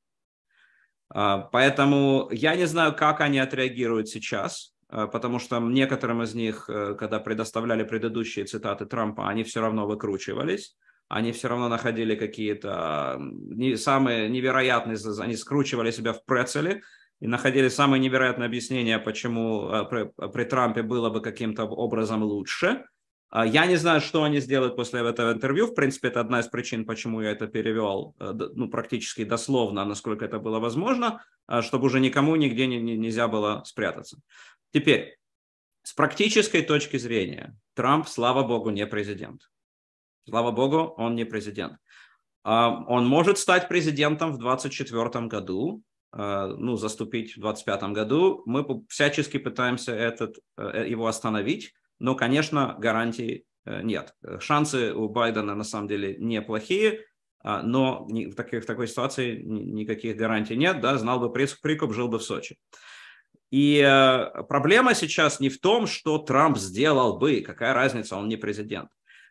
А, поэтому я не знаю, как они отреагируют сейчас, Э, потому что некоторым из них, э, когда предоставляли предыдущие цитаты Трампа, они все равно выкручивались, они все равно находили какие-то не, самые невероятные, они скручивали себя в прецеле и находили самые невероятные объяснения, почему э, при, при Трампе было бы каким-то образом лучше. А я не знаю, что они сделают после этого интервью. В принципе, это одна из причин, почему я это перевел ну, практически дословно, насколько это было возможно, а чтобы уже никому нигде не, не, нельзя было спрятаться. Теперь, с практической точки зрения, Трамп, слава богу, не президент. Слава богу, он не президент. А, он может стать президентом в 2024 году, а, ну, заступить в 2025 году. Мы всячески пытаемся этот, э, его остановить, но, конечно, гарантий э, нет. Шансы у Байдена на самом деле неплохие, а, но в, таких, в такой ситуации никаких гарантий нет. Да? Знал бы прикуп, жил бы в Сочи. И э, проблема сейчас не в том, что Трамп сделал бы, какая разница, он не президент.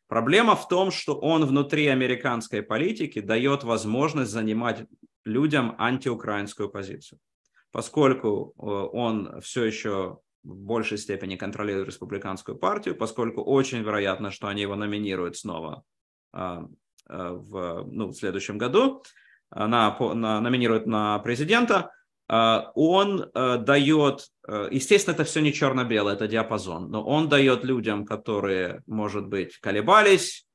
Проблема в том, что он внутри американской политики дает возможность занимать людям антиукраинскую позицию. Поскольку э, он все еще в большей степени контролирует республиканскую партию, поскольку очень вероятно, что они его номинируют снова э, в, ну, в следующем году, на, на, номинируют на президента, Э, он э, дает, э, естественно, это все не черно-белое, это диапазон, но он дает людям, которые, может быть, колебались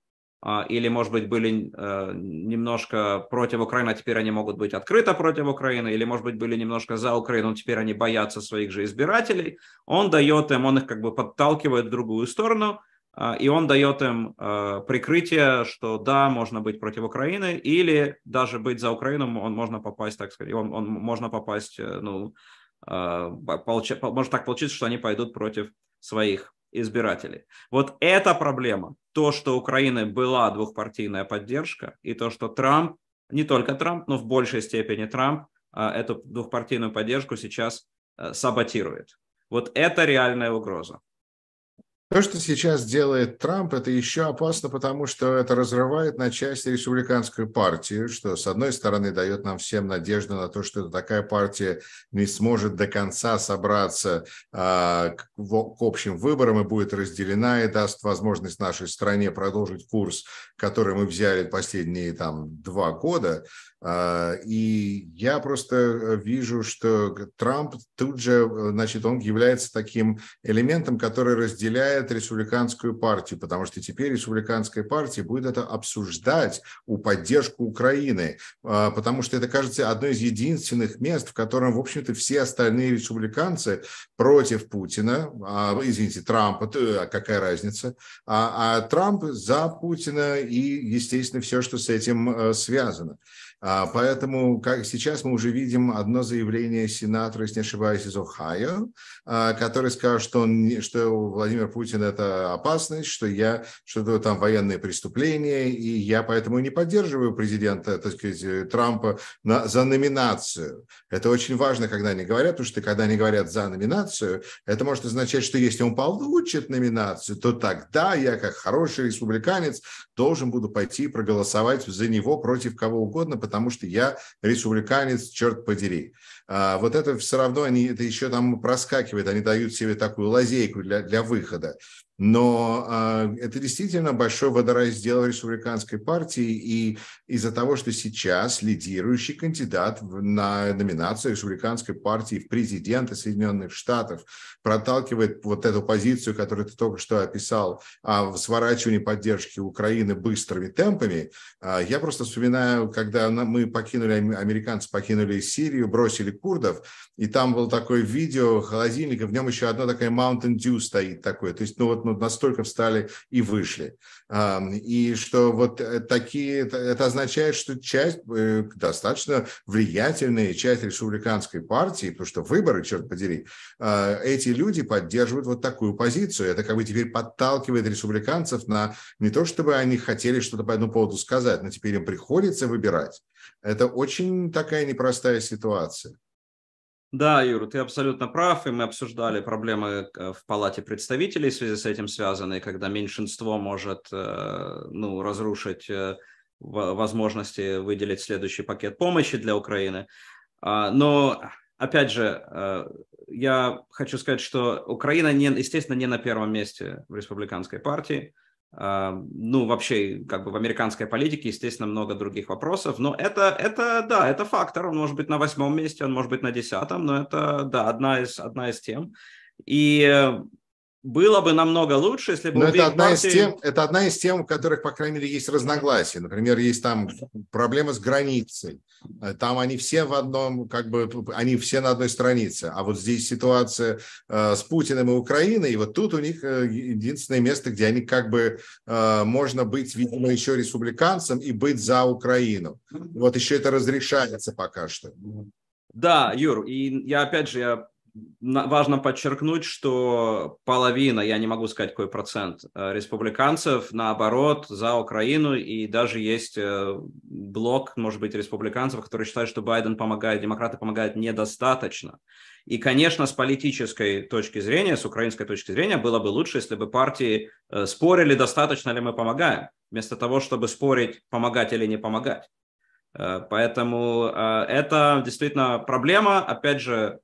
или, может быть, были немножко против Украины, а теперь они могут быть открыто против Украины, или, может быть, были немножко за Украину, но теперь они боятся своих же избирателей. Он дает им, он их как бы подталкивает в другую сторону – а, и он дает им а, прикрытие, что да, можно быть против Украины, или даже быть за Украину, он можно попасть, так сказать, он, он можно попасть, э, ну, а, получ, может так получиться, что они пойдут против своих избирателей. Вот эта проблема, то, что у Украины была двухпартийная поддержка, и то, что Трамп, не только Трамп, но в большей степени Трамп, эту двухпартийную поддержку сейчас э, саботирует. Вот это реальная угроза. То, что сейчас делает Трамп, это еще опасно, потому что это разрывает на части республиканскую партию, что, с одной стороны, дает нам всем надежду на то, что такая партия не сможет до конца собраться а, к, в, к общим выборам и будет разделена, и даст возможность нашей стране продолжить курс, который мы взяли последние там, два года. А, и я просто э, вижу, что Трамп тут же, э, значит, он является таким элементом, который разделяет обсуждает республиканскую партию, потому что теперь республиканская партия будет это обсуждать у поддержку Украины, а, потому что это, кажется, одно из единственных мест, в котором, в общем-то, все остальные республиканцы против Путина, а, извините, Трампа, э, какая разница, а, а Трамп за Путина и, естественно, все, что с этим э, связано. А, поэтому как сейчас мы уже видим одно заявление сенатора, если не ошибаюсь, из Ohio, а, который сказал, что, он, что Владимир Путин – это опасность, что я что-то там военные преступления, и я поэтому не поддерживаю президента, так сказать, Трампа на, за номинацию. Это очень важно, когда они говорят, потому что когда они говорят за номинацию, это может означать, что если он получит номинацию, то тогда я, как хороший республиканец, должен буду пойти проголосовать за него против кого угодно, потому потому что я республиканец, черт подери. А, вот это все равно, они, это еще там проскакивает, они дают себе такую лазейку для, для выхода. Но э, это действительно большой водораздел республиканской партии, и из-за того, что сейчас лидирующий кандидат на номинацию республиканской партии в президенты Соединенных Штатов проталкивает вот эту позицию, которую ты только что описал, о а, сворачивании поддержки Украины быстрыми темпами, э, я просто вспоминаю, когда мы покинули, американцы покинули Сирию, бросили курдов, и там было такое видео холодильника, в нем еще одно такое Mountain Dew стоит такое, то есть, ну вот ну, настолько встали и вышли. И что вот э, такие, это означает, что часть, э, достаточно влиятельная часть республиканской партии, потому что выборы, черт подери, а, эти люди поддерживают вот такую позицию. Это как бы теперь подталкивает республиканцев на не то, чтобы они хотели что-то по этому поводу сказать, но теперь им приходится выбирать. Это очень такая непростая ситуация. Да, Юра, ты абсолютно прав, и мы обсуждали проблемы э, в Палате представителей в связи с этим связанные, когда меньшинство может э, ну, разрушить э, возможности выделить следующий пакет помощи для Украины. А, но, опять же, я хочу сказать, что Украина, не, естественно, не на первом месте в республиканской партии ну, вообще, как бы в американской политике, естественно, много других вопросов, но это, это, да, это фактор, он может быть на восьмом месте, он может быть на десятом, но это, да, одна из, одна из тем. И было бы намного лучше, если бы... Но это одна, партии... из тем, это одна из тем, у которых, по крайней мере, есть разногласия. Например, есть там проблема с границей. Э, там они все в одном, как бы, они все на одной странице. А вот здесь ситуация э, с Путиным и Украиной, и вот тут у них э, единственное место, где они как бы э, можно быть, видимо, еще республиканцем и быть за Украину. Вот еще это разрешается пока что. Да, Юр, и я опять же, я важно подчеркнуть, что половина, я не могу сказать какой процент, э, республиканцев, наоборот, за Украину, и даже есть э, блок, может быть, республиканцев, которые считают, что Байден помогает, демократы помогают недостаточно. И, конечно, с политической точки зрения, с украинской точки зрения, было бы лучше, если бы партии э, спорили, достаточно ли мы помогаем, вместо того, чтобы спорить, помогать или не помогать. Поэтому это действительно проблема. Опять же,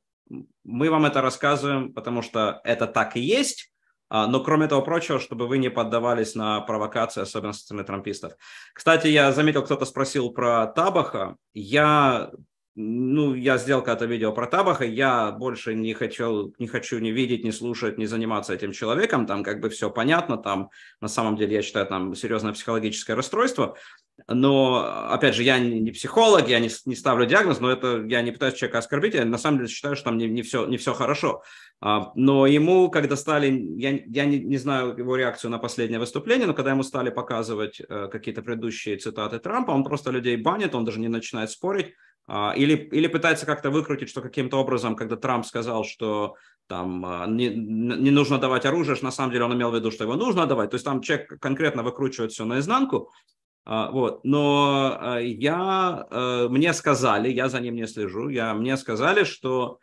мы вам это рассказываем, потому что это так и есть, а, но кроме того прочего, чтобы вы не поддавались на провокации, особенно со стороны трампистов. Кстати, я заметил, кто-то спросил про Табаха. Я ну, я сделал когда-то видео про Табаха, я больше не хочу, не хочу ни видеть, ни слушать, ни заниматься этим человеком, там как бы все понятно, там на самом деле, я считаю, там серьезное психологическое расстройство, но, опять же, я не психолог, я не, не ставлю диагноз, но это я не пытаюсь человека оскорбить, я на самом деле считаю, что там не, не, все, не все хорошо. А, но ему, когда стали, я, я не, не знаю его реакцию на последнее выступление, но когда ему стали показывать э, какие-то предыдущие цитаты Трампа, он просто людей банит, он даже не начинает спорить, а, или, или пытается как-то выкрутить, что каким-то образом, когда Трамп сказал, что там а, не, не нужно давать оружие, на самом деле он имел в виду, что его нужно давать. То есть там человек конкретно выкручивает все наизнанку. А, вот. Но я, э, мне сказали, я за ним не слежу, я, мне сказали, что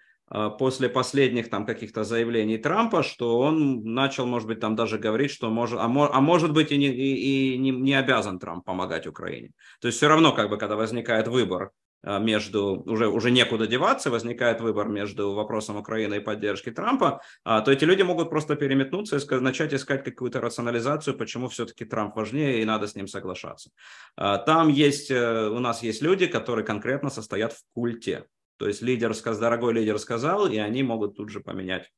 после последних там каких-то заявлений Трампа, что он начал, может быть, там даже говорить, что может, а, мож, а может быть и, не, и, и не, не обязан Трамп помогать Украине. То есть все равно, как бы, когда возникает выбор Э, между, уже, уже некуда деваться, возникает выбор между вопросом Украины и поддержки Трампа, а, то эти люди могут просто переметнуться и начать искать какую-то рационализацию, почему все-таки Трамп важнее и надо с ним соглашаться. А, там есть, э, у нас есть люди, которые конкретно состоят в культе. То есть лидер, дорогой лидер сказал, и они могут тут же поменять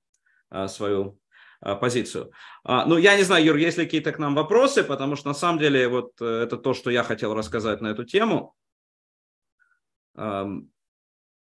а, свою позицию. Ну, я не знаю, Юр, есть ли какие-то к нам вопросы, потому что на самом деле вот э, это то, что я хотел рассказать на эту тему.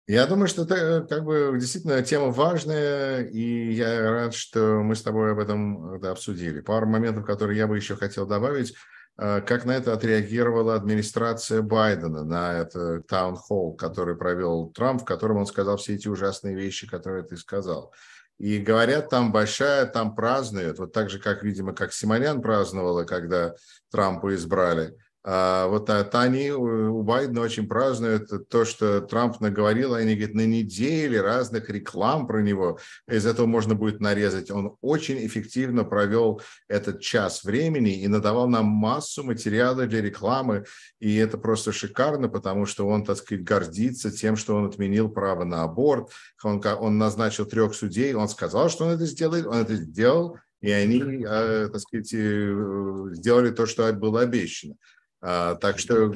Я думаю, что это э, как бы действительно тема важная, и я рад, что мы с тобой об этом э, да, обсудили. Пару моментов, которые я бы еще хотел добавить. Э, как на это отреагировала администрация Байдена, на этот таун-холл, который провел Трамп, в котором он сказал все эти ужасные вещи, которые ты сказал. И говорят, там большая, там празднуют. Вот так же, как, видимо, как Симонян праздновала, когда Трампа избрали – а, вот это они э, у Байдена очень празднуют то, что Трамп наговорил, они говорят, на неделе разных реклам про него, из этого можно будет нарезать. Он очень эффективно провел этот час времени и надавал нам массу материала для рекламы, и это просто шикарно, потому что он, так сказать, гордится тем, что он отменил право на аборт, он, он назначил трех судей, он сказал, что он это сделает, он это сделал, и они, э, так сказать, э, сделали то, что было обещано. А, так что э,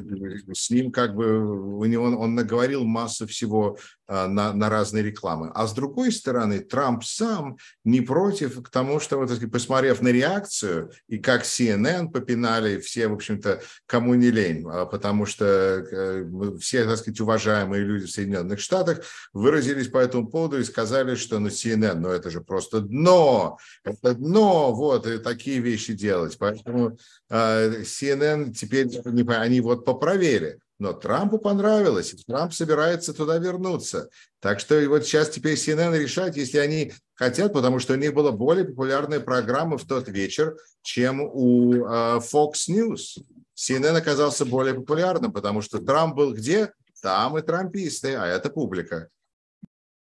с ним как бы у него он наговорил массу всего Э, на, на разные рекламы. А с другой стороны, Трамп сам не против к тому, что, вот, посмотрев на реакцию, и как CNN попинали, все, в общем-то, кому не лень, а потому что э, все, так сказать, уважаемые люди в Соединенных Штатах выразились по этому поводу и сказали, что, ну, CNN, ну, это же просто дно, это дно, вот, и э, такие вещи делать. Поэтому CNN теперь, они вот попроверили. Но Трампу понравилось, и Трамп собирается туда вернуться. Так что и вот сейчас теперь CNN решать, если они хотят, потому что у них была более популярная программа в тот вечер, чем у э, Fox News. CNN оказался более популярным, потому что Трамп был где? Там и трамписты, а это публика.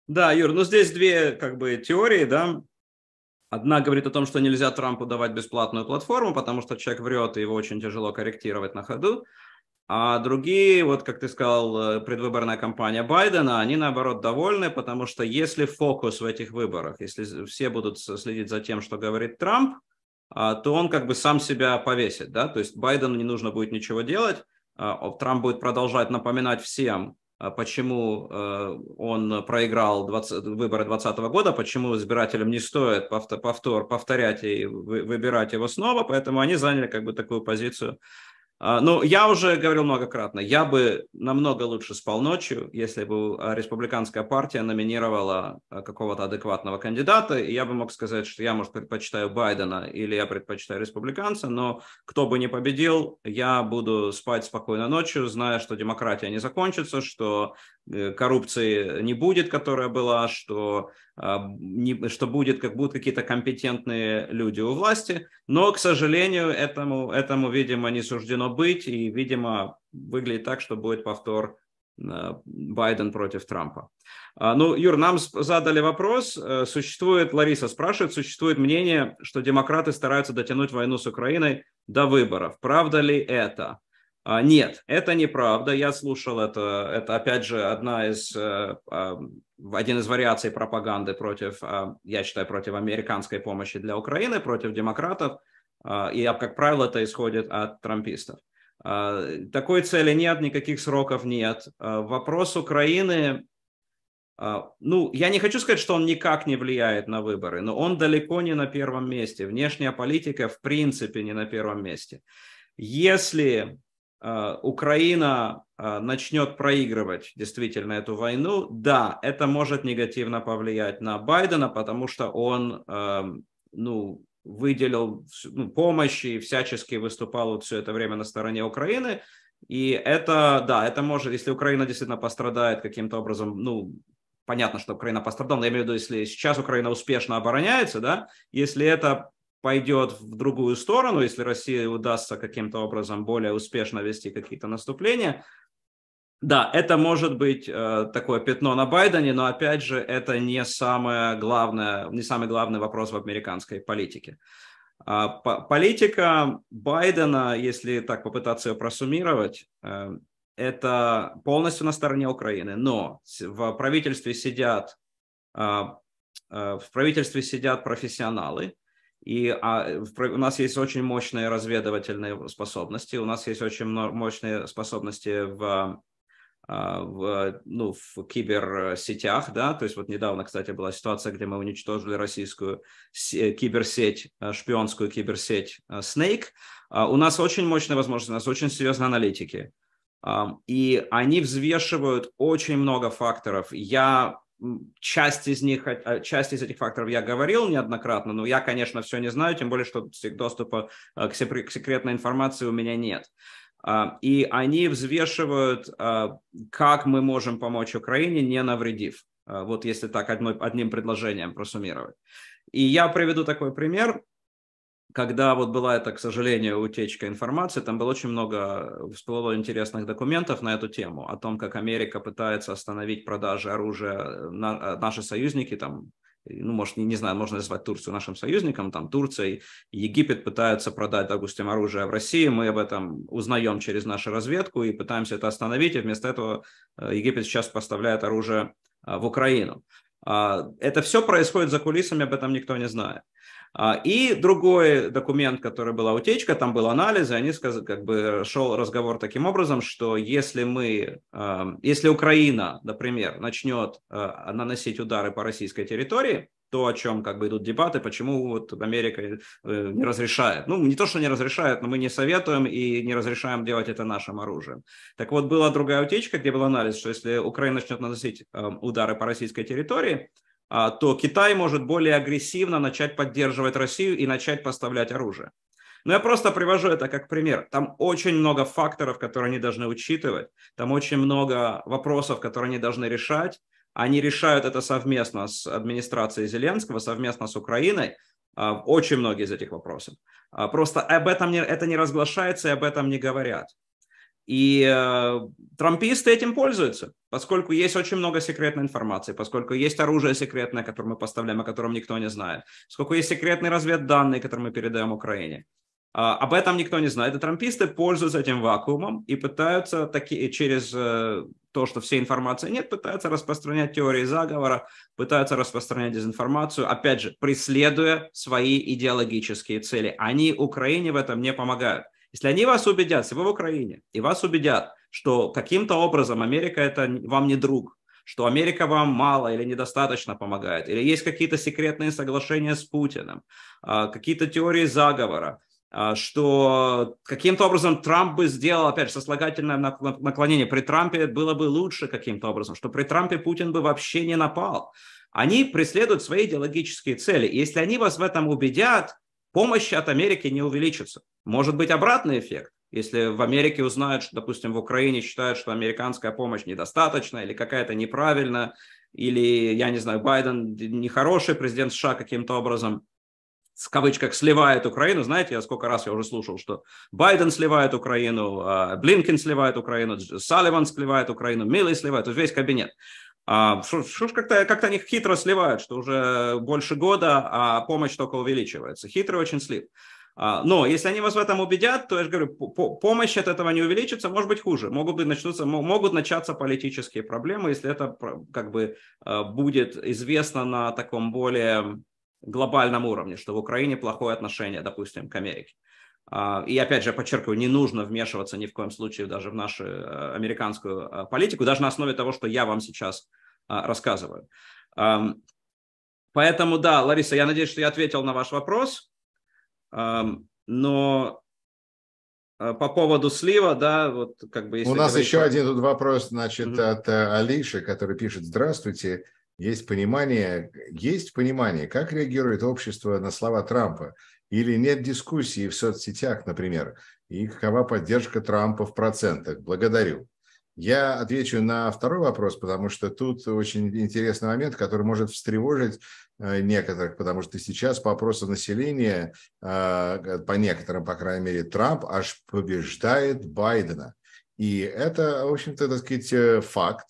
Да, Юр, ну здесь две как бы теории, да. Одна говорит о том, что нельзя Трампу давать бесплатную платформу, потому что человек врет, и его очень тяжело корректировать на ходу. А другие, вот как ты сказал, э, предвыборная кампания Байдена, они наоборот довольны, потому что если фокус в этих выборах, если все будут следить за тем, что говорит Трамп, а, то он как бы сам себя повесит, да, то есть Байдену не нужно будет ничего делать, а, Трамп будет продолжать напоминать всем, а, почему э, он проиграл 20, выборы 2020 года, почему избирателям не стоит повтор, повторять и выбирать его снова, поэтому они заняли как бы такую позицию а, ну, я уже говорил многократно, я бы намного лучше спал ночью, если бы а, республиканская партия номинировала а, какого-то адекватного кандидата, и я бы мог сказать, что я, может, предпочитаю Байдена или я предпочитаю республиканца, но кто бы не победил, я буду спать спокойно ночью, зная, что демократия не закончится, что Э, коррупции не будет, которая была, что, а, не, что будет, как будут какие-то компетентные люди у власти. Но, к сожалению, этому, этому, видимо, не суждено быть, и, видимо, выглядит так, что будет повтор э, Байден против Трампа. А, ну, Юр, нам задали вопрос. Э, существует, Лариса спрашивает, существует мнение, что демократы стараются дотянуть войну с Украиной до выборов. Правда ли это? А, нет, это неправда. Я слушал это. Это, опять же, одна из, э, а, один из вариаций пропаганды против, а, я считаю, против американской помощи для Украины, против демократов. И, как правило, это исходит от трампистов. Такой цели нет, никаких сроков нет. Вопрос Украины, ну, я не хочу сказать, что он никак не влияет на выборы, но он далеко не на первом месте. Внешняя политика в принципе не на первом месте. Если Э, Украина э, начнет проигрывать действительно эту войну, да, это может негативно повлиять на Байдена, потому что он эм, ну, выделил ну, помощь и всячески выступал вот все это время на стороне Украины. И это, да, это может, если Украина действительно пострадает каким-то образом, ну, понятно, что Украина пострадала, но я имею в виду, если сейчас Украина успешно обороняется, да, если это пойдет в другую сторону, если России удастся каким-то образом более успешно вести какие-то наступления. Да, это может быть э, такое пятно на Байдене, но опять же, это не самое главное, не самый главный вопрос в американской политике. Э, по политика Байдена, если так попытаться ее просуммировать, э, это полностью на стороне Украины. Но в правительстве сидят а, э, в правительстве сидят профессионалы, и а, в, у нас есть очень мощные разведывательные способности, у нас есть очень мощные способности в а, а, в, ну, в киберсетях, да, то есть вот недавно, кстати, была ситуация, где мы уничтожили российскую киберсеть, а, шпионскую киберсеть Snake. У нас очень мощные возможности, у нас очень серьезные аналитики, и они взвешивают очень много факторов. Я часть из них, э, э, часть из этих факторов я говорил неоднократно, но я, конечно, все не знаю, тем более, что доступа э, к секретной информации у меня нет. А, и они взвешивают, как мы можем помочь Украине, не навредив. Вот если так одним предложением просуммировать. И я приведу такой пример когда вот была эта, к сожалению, утечка информации, там было очень много, э, всплыло интересных документов на эту тему, о том, как Америка пытается остановить продажи оружия, э, на, э, наши союзники там, ну, может, не, не знаю, можно назвать Турцию нашим союзником, там Турция и Египет пытаются продать, допустим, оружие в России, мы об этом узнаем через нашу разведку и пытаемся это остановить, и вместо этого Египет сейчас поставляет оружие в Украину. А, это все происходит за кулисами, об этом никто не знает. А, и другой документ, который была утечка, там был анализ, и они сказали, как бы шел разговор таким образом, что если мы, а, если Украина, например, начнет а, наносить удары по российской территории, то, о чем как бы идут дебаты, почему вот Америка э, не разрешает. Ну, не то, что не разрешает, но мы не советуем и не разрешаем делать это нашим оружием. Так вот, была другая утечка, где был анализ, что если Украина начнет наносить удары по российской территории, а, то Китай может более агрессивно начать поддерживать Россию и начать поставлять оружие. Но ну, я просто привожу это как пример. Там очень много факторов, которые они должны учитывать. Там очень много вопросов, которые они должны решать. Они решают это совместно с администрацией Зеленского, совместно с Украиной. А, очень многие из этих вопросов. А, просто об этом не, это не разглашается и об этом не говорят. И э, трамписты этим пользуются поскольку есть очень много секретной информации, поскольку есть оружие секретное, которое мы поставляем, о котором никто не знает, сколько есть секретные разведданные, которые мы передаем Украине. А, об этом никто не знает, и трамписты пользуются этим вакуумом и пытаются такие э, через э, то, что всей информации нет, пытаются распространять теории заговора, пытаются распространять дезинформацию, опять же, преследуя свои идеологические цели. Они Украине в этом не помогают. Если они вас убедят, если вы в Украине, и вас убедят, что каким-то образом Америка это вам не друг, что Америка вам мало или недостаточно помогает, или есть какие-то секретные соглашения с Путиным, а, какие-то теории заговора, а, что каким-то образом Трамп бы сделал, опять же, сослагательное наклонение, при Трампе было бы лучше каким-то образом, что при Трампе Путин бы вообще не напал. Они преследуют свои идеологические цели. если они вас в этом убедят, помощь от Америки не увеличится. Может быть обратный эффект. Если в Америке узнают, что, допустим, в Украине считают, что американская помощь недостаточна или какая-то неправильно, или, я не знаю, Байден нехороший, президент США каким-то образом в кавычках сливает Украину. Знаете, я сколько раз я уже слушал, что Байден сливает Украину, а Блинкин сливает Украину, Салливан сливает Украину, Милли сливает, то весь кабинет. что а, ж как-то как они хитро сливают, что уже больше года, а помощь только увеличивается. Хитрый очень слив. А, но если они вас в этом убедят, то я же говорю, помощь от этого не увеличится, может быть хуже. Могут, быть начнутся, могут начаться политические проблемы, если это как бы э, будет известно на таком более глобальном уровне, что в Украине плохое отношение, допустим, к Америке. А, и опять же, подчеркиваю, не нужно вмешиваться ни в коем случае даже в нашу э, американскую э, политику, даже на основе того, что я вам сейчас рассказываю. Поэтому да, Лариса, я надеюсь, что я ответил на ваш вопрос. Но а, по поводу слива, да, вот как бы... Если У нас говорить... еще один тут вопрос, значит, mm-hmm. от э, Алиши, который пишет, здравствуйте, есть понимание, есть понимание, как реагирует общество на слова Трампа? Или нет дискуссии в соцсетях, например, и какова поддержка Трампа в процентах? Благодарю. Я отвечу на второй вопрос, потому что тут очень интересный момент, который может встревожить Э, некоторых, потому что сейчас по опросу населения, а, по некоторым, по крайней мере, Трамп аж побеждает Байдена. И это, в общем-то, так сказать, э, факт.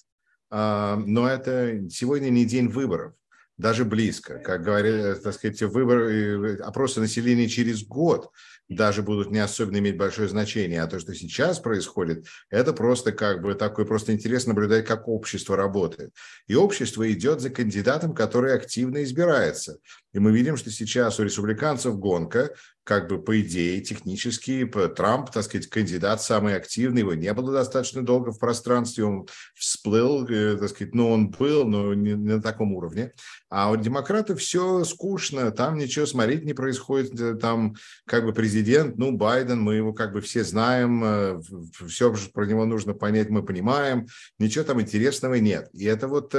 А, но это сегодня не день выборов, даже близко. Как говорили, так сказать, выборы, э, опросы населения через год – даже будут не особенно иметь большое значение, а то, что сейчас происходит, это просто как бы такое просто интересно наблюдать, как общество работает. И общество идет за кандидатом, который активно избирается. И мы видим, что сейчас у республиканцев гонка, как бы по идее технически Трамп, так сказать, кандидат самый активный, его не было достаточно долго в пространстве, он всплыл, э, так сказать, ну он был, но не, не на таком уровне. А у демократов все скучно, там ничего смотреть не происходит, э, там как бы президент, ну Байден, мы его как бы все знаем, э, все про него нужно понять, мы понимаем, ничего там интересного нет. И это вот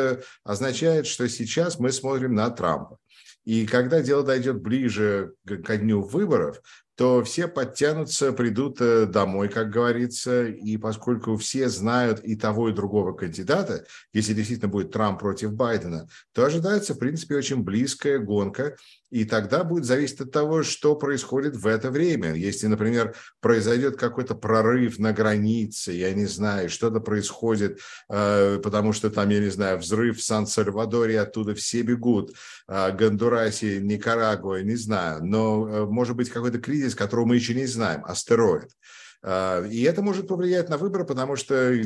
означает, что сейчас мы смотрим на Трампа. И когда дело дойдет ближе к дню выборов, то все подтянутся, придут э, домой, как говорится, и поскольку все знают и того, и другого кандидата, если действительно будет Трамп против Байдена, то ожидается, в принципе, очень близкая гонка, и тогда будет зависеть от того, что происходит в это время. Если, например, произойдет какой-то прорыв на границе, я не знаю, что-то происходит, э, потому что там, я не знаю, взрыв в Сан-Сальвадоре, оттуда все бегут, а Гондурасе, Никарагуа, не знаю, но э, может быть какой-то кризис двигатель, которого мы еще не знаем, астероид. А, и это может повлиять на выборы, потому что э,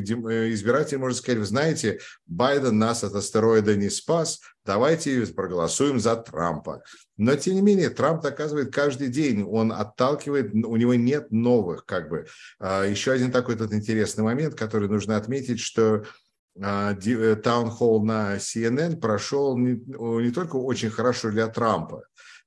избиратель может сказать, вы знаете, Байден нас от астероида не спас, давайте проголосуем за Трампа. Но, тем не менее, Трамп доказывает каждый день, он отталкивает, у него нет новых, как бы. А, еще один такой этот интересный момент, который нужно отметить, что а, э, таунхолл на CNN прошел не, не только очень хорошо для Трампа,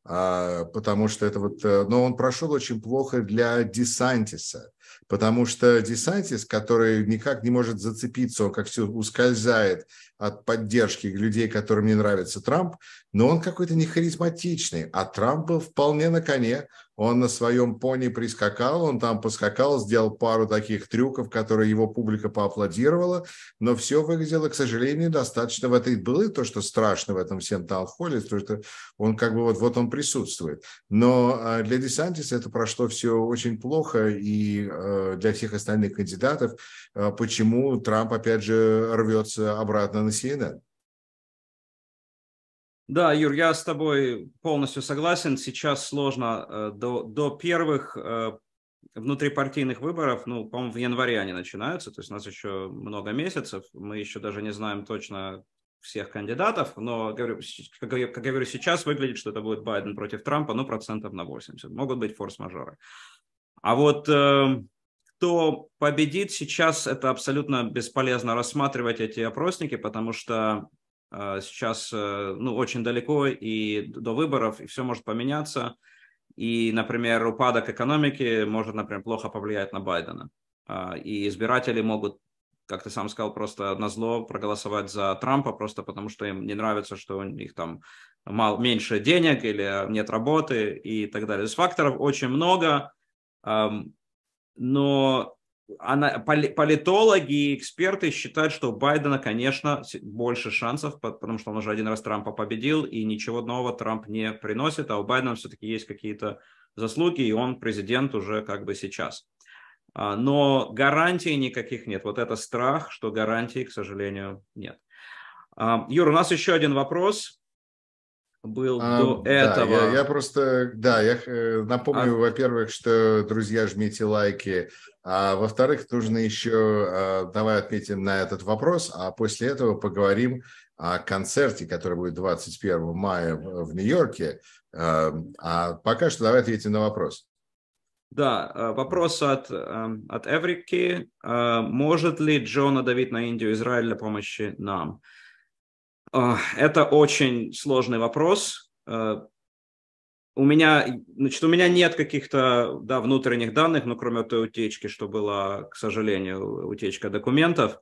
а, потому что это вот, э, но он прошел очень плохо для Десантиса, потому что Десантис, который никак не может зацепиться, он как все ускользает от поддержки людей, которым не нравится Трамп, но он какой-то не харизматичный, а Трамп был вполне на коне, он на своем пони прискакал, он там поскакал, сделал пару таких трюков, которые его публика поаплодировала, но все выглядело, к сожалению, достаточно. В этой было и то, что страшно в этом всем талхоле, то, что он как бы вот, вот он присутствует. Но а, для Десантиса это прошло все очень плохо, и а, для всех остальных кандидатов, а, почему Трамп, опять же, рвется обратно на CNN. Да, Юр, я с тобой полностью согласен. Сейчас сложно э, до, до первых э, внутрипартийных выборов, ну, по-моему, в январе они начинаются, то есть у нас еще много месяцев, мы еще даже не знаем точно всех кандидатов, но, говорю, как, я, говорю, сейчас выглядит, что это будет Байден против Трампа, ну, процентов на 80. Могут быть форс-мажоры. А вот э, кто победит сейчас, это абсолютно бесполезно рассматривать эти опросники, потому что а, сейчас э, ну, очень далеко и до выборов, и все может поменяться. И, например, упадок экономики может, например, плохо повлиять на Байдена. А, и избиратели могут, как ты сам сказал, просто на зло проголосовать за Трампа, просто потому что им не нравится, что у них там мал, меньше денег или нет работы и так далее. То есть факторов очень много, но она, политологи и эксперты считают, что у Байдена, конечно, больше шансов, потому что он уже один раз Трампа победил, и ничего нового Трамп не приносит, а у Байдена все-таки есть какие-то заслуги, и он президент уже как бы сейчас. А, но гарантий никаких нет. Вот это страх, что гарантий, к сожалению, нет. А, Юр, у нас еще один вопрос был а, до да, этого. Я, я просто, да, я э, напомню, а... во-первых, что, друзья, жмите лайки, а во-вторых, нужно еще, э, давай отметим на этот вопрос, а после этого поговорим о концерте, который будет 21 мая в Нью-Йорке. Э, а пока что давай ответим на вопрос. Да, вопрос от, эм, от Эврики. Может ли Джона давить на Индию Израиль для помощи нам? А, это очень сложный вопрос. А, у меня, значит, у меня нет каких-то да, внутренних данных, ну, кроме той утечки, что была, к сожалению, утечка документов.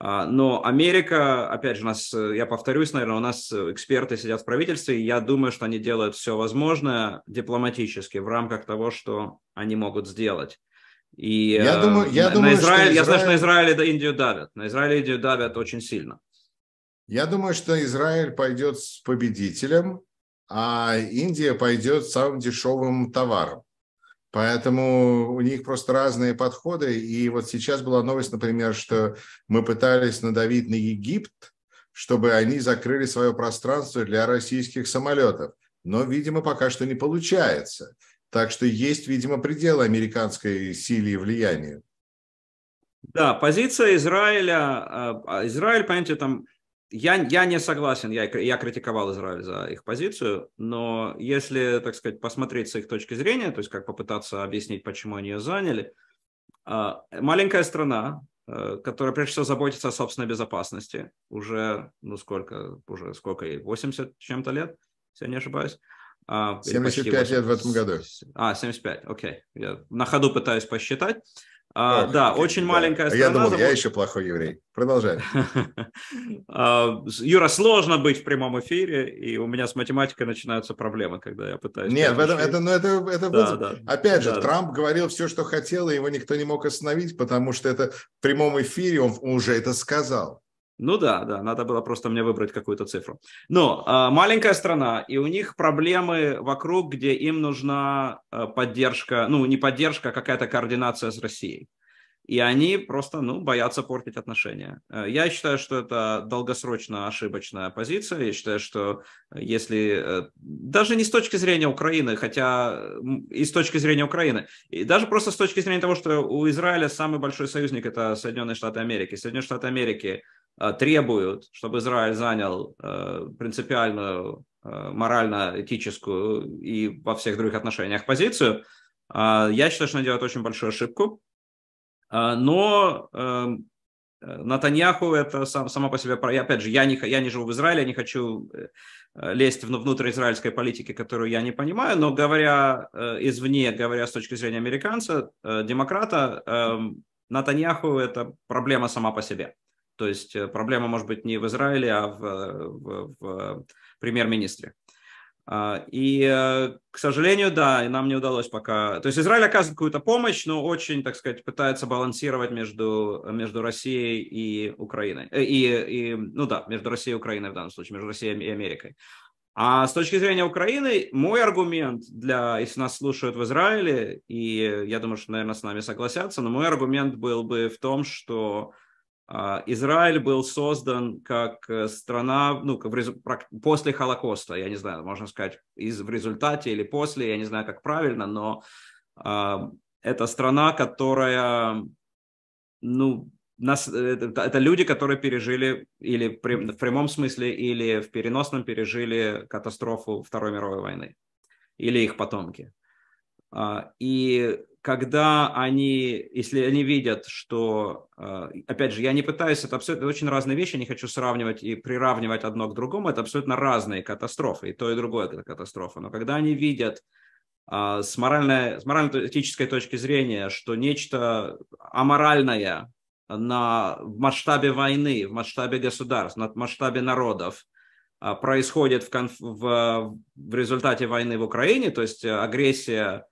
А, но Америка, опять же, у нас, я повторюсь, наверное, у нас эксперты сидят в правительстве, и я думаю, что они делают все возможное дипломатически в рамках того, что они могут сделать. И я э, думаю, я на, думаю, Израиль, Израиль, я знаю, что на Израиле Индию давят. На Израиле Индию давят очень сильно. Я думаю, что Израиль пойдет с победителем, а Индия пойдет самым дешевым товаром. Поэтому у них просто разные подходы. И вот сейчас была новость, например, что мы пытались надавить на Египт, чтобы они закрыли свое пространство для российских самолетов. Но, видимо, пока что не получается. Так что есть, видимо, пределы американской силы и влияния. Да, позиция Израиля, э, а, Израиль, понимаете, там я, я не согласен, я, я критиковал Израиль за их позицию, но если, так сказать, посмотреть с их точки зрения, то есть как попытаться объяснить, почему они ее заняли, а, маленькая страна, э, которая прежде всего заботится о собственной безопасности, уже, ну сколько, уже сколько ей, 80 чем-то лет, если я не ошибаюсь. 75 а, лет в этом году. А, 75, окей. Okay. Я на ходу пытаюсь посчитать. А, да, очень да. маленькая а страна. Я думал, запуск... я еще плохой еврей. Продолжай. А, Юра, сложно быть в прямом эфире, и у меня с математикой начинаются проблемы, когда я пытаюсь... Нет, в этом, это, ну, это, это да, Да, Опять же, да. Трамп говорил все, что хотел, и его никто не мог остановить, потому что это в прямом эфире он уже это сказал. Ну да, да, надо было просто мне выбрать какую-то цифру. Но э, маленькая страна, и у них проблемы вокруг, где им нужна э, поддержка, ну не поддержка, а какая-то координация с Россией. И они просто, ну, боятся портить отношения. Э, я считаю, что это долгосрочно ошибочная позиция. Я считаю, что э, если э, даже не с точки зрения Украины, хотя и с точки зрения Украины, и даже просто с точки зрения того, что у Израиля самый большой союзник это Соединенные Штаты Америки. Соединенные Штаты Америки Э, требуют, чтобы Израиль занял э, принципиальную э, морально-этическую и во всех других отношениях позицию, я считаю, что они делают очень большую ошибку. Но эм, Натаньяху это сам, сама по себе, опять же, я не, я не живу в Израиле, я не хочу лезть внутрь израильской политики, которую я не понимаю, но говоря извне, говоря с точки зрения американца, демократа, эм, Натаньяху это проблема сама по себе. То есть э, проблема может быть не в Израиле, а в, в, в премьер-министре. А, и, э, к сожалению, да, и нам не удалось пока... То есть Израиль оказывает какую-то помощь, но очень, так сказать, пытается балансировать между, между Россией и Украиной. Э, и, и, ну да, между Россией и Украиной в данном случае, между Россией и Америкой. А с точки зрения Украины, мой аргумент для, если нас слушают в Израиле, и я думаю, что, наверное, с нами согласятся, но мой аргумент был бы в том, что а, Израиль был создан как э, страна, ну, после Холокоста, я не знаю, можно сказать, из, в результате или после, я не знаю, как правильно, но э, это страна, которая, ну, нас, э, это, это люди, которые пережили, или при, в прямом смысле, или в переносном пережили катастрофу Второй мировой войны, или их потомки. Э, а, и когда они, если они видят, что, а, опять же, я не пытаюсь, это абсолютно очень разные вещи, не хочу сравнивать и приравнивать одно к другому, это абсолютно разные катастрофы, и то, и другое это катастрофа. Но когда они видят а, с моральной, с морально-этической точки зрения, что нечто аморальное на, в масштабе войны, в масштабе государств, на масштабе народов происходит в, конф, в, в результате войны в Украине, то есть э, агрессия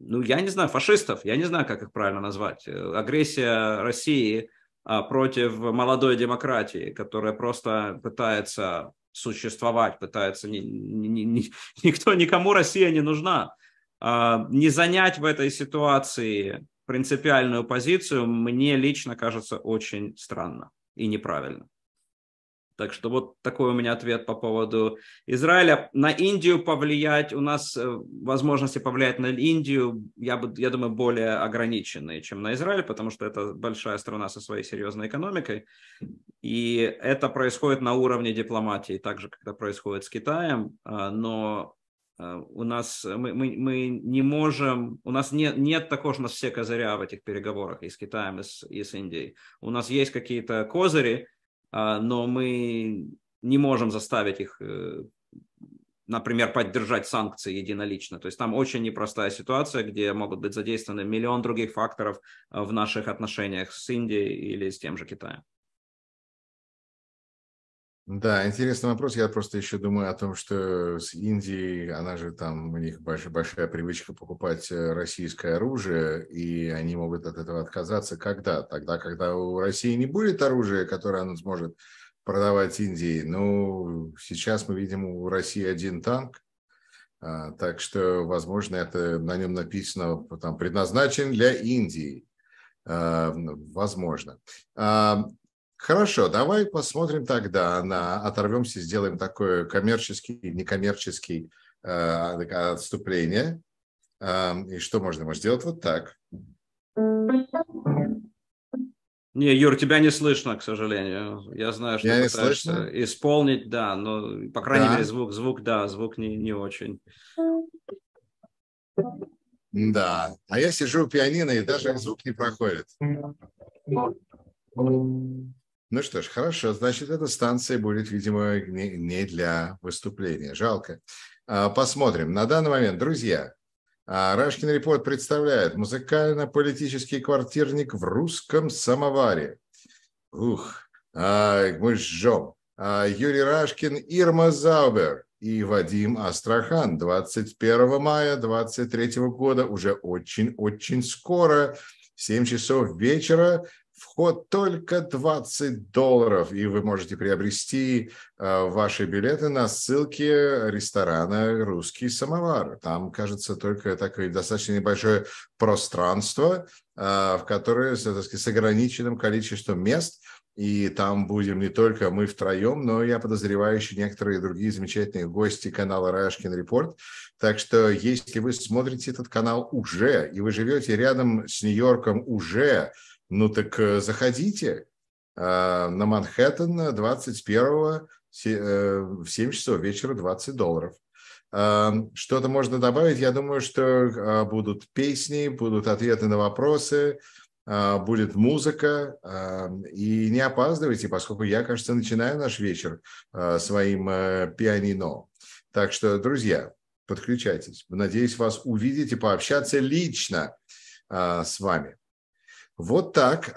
ну, я не знаю, фашистов, я не знаю, как их правильно назвать. Э, агрессия России а, против молодой демократии, которая просто пытается существовать, пытается... Ни, ни, ни, никто, никому Россия не нужна. А, не занять в этой ситуации принципиальную позицию, мне лично кажется очень странно и неправильно. Так что вот такой у меня ответ по поводу Израиля. На Индию повлиять, у нас э, возможности повлиять на Индию, я, бы, я думаю, более ограниченные, чем на Израиль, потому что это большая страна со своей серьезной экономикой. И это происходит на уровне дипломатии, так же, как это происходит с Китаем, а, но а, у нас мы, мы, мы не можем, у нас нет, нет такого, что у нас все козыря в этих переговорах и с Китаем, и с, и с Индией. У нас есть какие-то козыри, а, но мы не можем заставить их, э, например, поддержать санкции единолично. То есть там очень непростая ситуация, где могут быть задействованы миллион других факторов э, в наших отношениях с Индией или с тем же Китаем. Да, интересный вопрос. Я просто еще думаю о том, что с Индией, она же там, у них большая, большая привычка покупать э, российское оружие, и они могут от этого отказаться когда? Тогда, когда у России не будет оружия, которое она сможет продавать Индии. Ну, сейчас мы видим у России один танк, а, так что, возможно, это на нем написано, там, предназначен для Индии. А, возможно. А, Хорошо, давай посмотрим тогда на оторвемся, сделаем такое коммерческий, некоммерческий э, отступление. Э, и что можно? Можно сделать вот так. Не, Юр, тебя не слышно, к сожалению. Я знаю, что Я ты пытаешься слышно? исполнить, да, но, по крайней да. мере, звук, звук, да, звук не, не очень. Да, а я сижу у пианино, и даже звук не проходит. Ну что ж, хорошо, значит, эта станция будет, видимо, не, не для выступления. Жалко. А, посмотрим. На данный момент, друзья, а, Рашкин Репорт представляет музыкально-политический квартирник в русском самоваре. Ух, а, мы жжем. Юрий Рашкин, Ирма Заубер и Вадим Астрахан 21 мая 2023 года, уже очень-очень скоро, в 7 часов вечера, Вход только 20 долларов, и вы можете приобрести э, ваши билеты на ссылке ресторана «Русский самовар». Там, кажется, только такое достаточно небольшое пространство, э, в которое сказать, с ограниченным количеством мест – и там будем не только мы втроем, но я подозреваю еще некоторые другие замечательные гости канала Рашкин Репорт. Так что если вы смотрите этот канал уже, и вы живете рядом с Нью-Йорком уже, ну так э, заходите а, на Манхэттен 21 э, в 7 часов вечера 20 долларов. А, что-то можно добавить. Я думаю, что а, будут песни, будут ответы на вопросы, будет музыка. И не опаздывайте, поскольку я, кажется, начинаю наш вечер своим э, пианино. Так что, друзья, подключайтесь. Надеюсь, вас увидеть и пообщаться лично с вами. Вот так.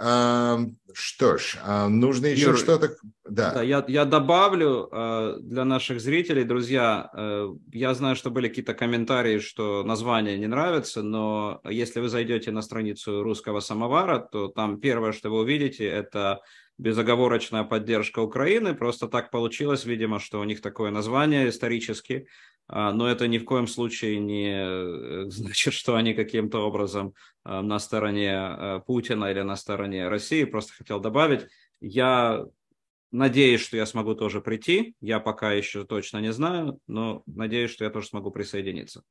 Что ж, а, нужно еще Юр, что-то... Да. да я, я добавлю а, для наших зрителей, друзья, э, я знаю, что были какие-то комментарии, что название не нравится, но если вы зайдете на страницу русского самовара, то там первое, что вы увидите, это безоговорочная поддержка Украины. Просто так получилось, видимо, что у них такое название исторически. А, но это ни в коем случае не э, значит, что они каким-то образом э, на стороне э, Путина или на стороне России. Просто хотел добавить, я надеюсь, что я смогу тоже прийти. Я пока еще точно не знаю, но надеюсь, что я тоже смогу присоединиться.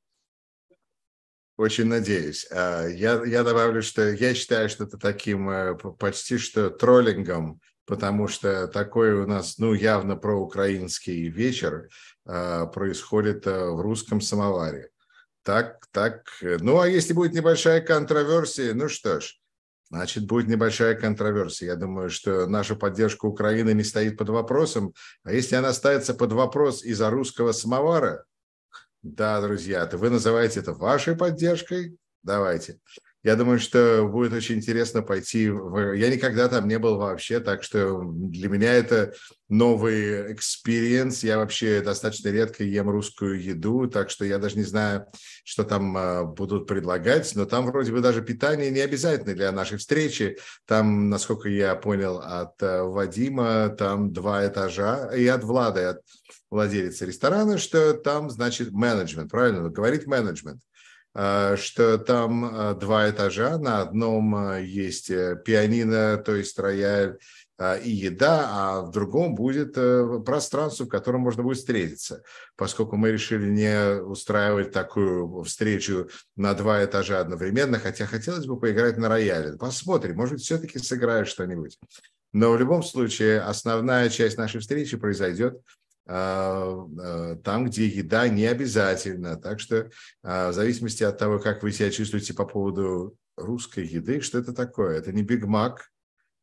Очень надеюсь. А, я, я добавлю, что я считаю, что это таким почти что троллингом потому что такой у нас, ну, явно проукраинский вечер э, происходит э, в русском самоваре. Так, так. Э, ну, а если будет небольшая контроверсия, ну что ж, значит, будет небольшая контроверсия. Я думаю, что наша поддержка Украины не стоит под вопросом. А если она ставится под вопрос из-за русского самовара, да, друзья, то вы называете это вашей поддержкой? Давайте. Я думаю, что будет очень интересно пойти. В... Я никогда там не был вообще, так что для меня это новый экспириенс. Я вообще достаточно редко ем русскую еду, так что я даже не знаю, что там а, будут предлагать. Но там вроде бы даже питание не обязательно для нашей встречи. Там, насколько я понял от э, Вадима, там два этажа. И от Влада, от владелицы ресторана, что там, значит, менеджмент. Правильно? Говорит менеджмент. Э, что там э, два этажа, на одном э, есть пианино, то есть рояль, и еда, а в другом будет пространство, в котором можно будет встретиться. Поскольку мы решили не устраивать такую встречу на два этажа одновременно, хотя хотелось бы поиграть на рояле. Посмотрим, может быть, все-таки сыграю что-нибудь. Но в любом случае основная часть нашей встречи произойдет а, э, там, где еда не обязательно. Так что а, в зависимости от того, как вы себя чувствуете по поводу русской еды, что это такое? Это не Биг Мак,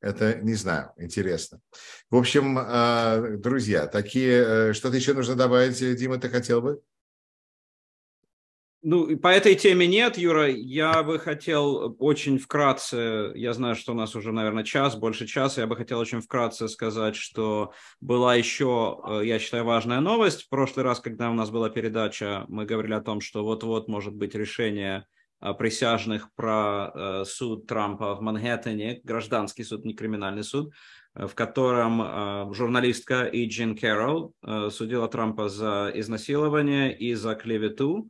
это не знаю, интересно. В общем, а, друзья, такие... Э, что-то еще нужно добавить, Дима, ты хотел бы? Ну, по этой теме нет, Юра. Я бы хотел очень вкратце, я знаю, что у нас уже, наверное, час, больше часа, я бы хотел очень вкратце сказать, что была еще, э, я считаю, важная новость. В прошлый раз, когда у нас была передача, мы говорили о том, что вот-вот может быть решение э, присяжных про э, суд Трампа в Манхэттене, гражданский суд, не криминальный суд, в котором журналистка Иджин Кэрролл судила Трампа за изнасилование и за клевету.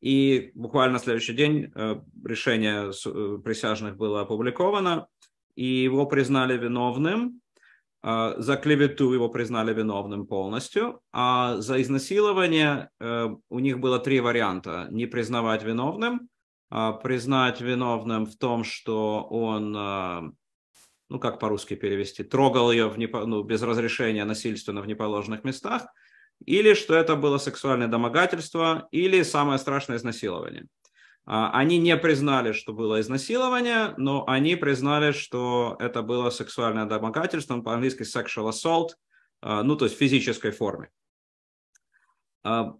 И буквально следующий день э, решение э, присяжных было опубликовано, и его признали виновным. Э, за клевету его признали виновным полностью, а за изнасилование у них было три варианта. Не признавать виновным, а признать виновным в том, что он ну как по-русски перевести, трогал ее в непо... ну, без разрешения насильственно в неположенных местах, или что это было сексуальное домогательство, или самое страшное изнасилование. А, они не признали, что было изнасилование, но они признали, что это было сексуальное домогательство, по-английски sexual assault, а, ну, то есть в физической форме. А,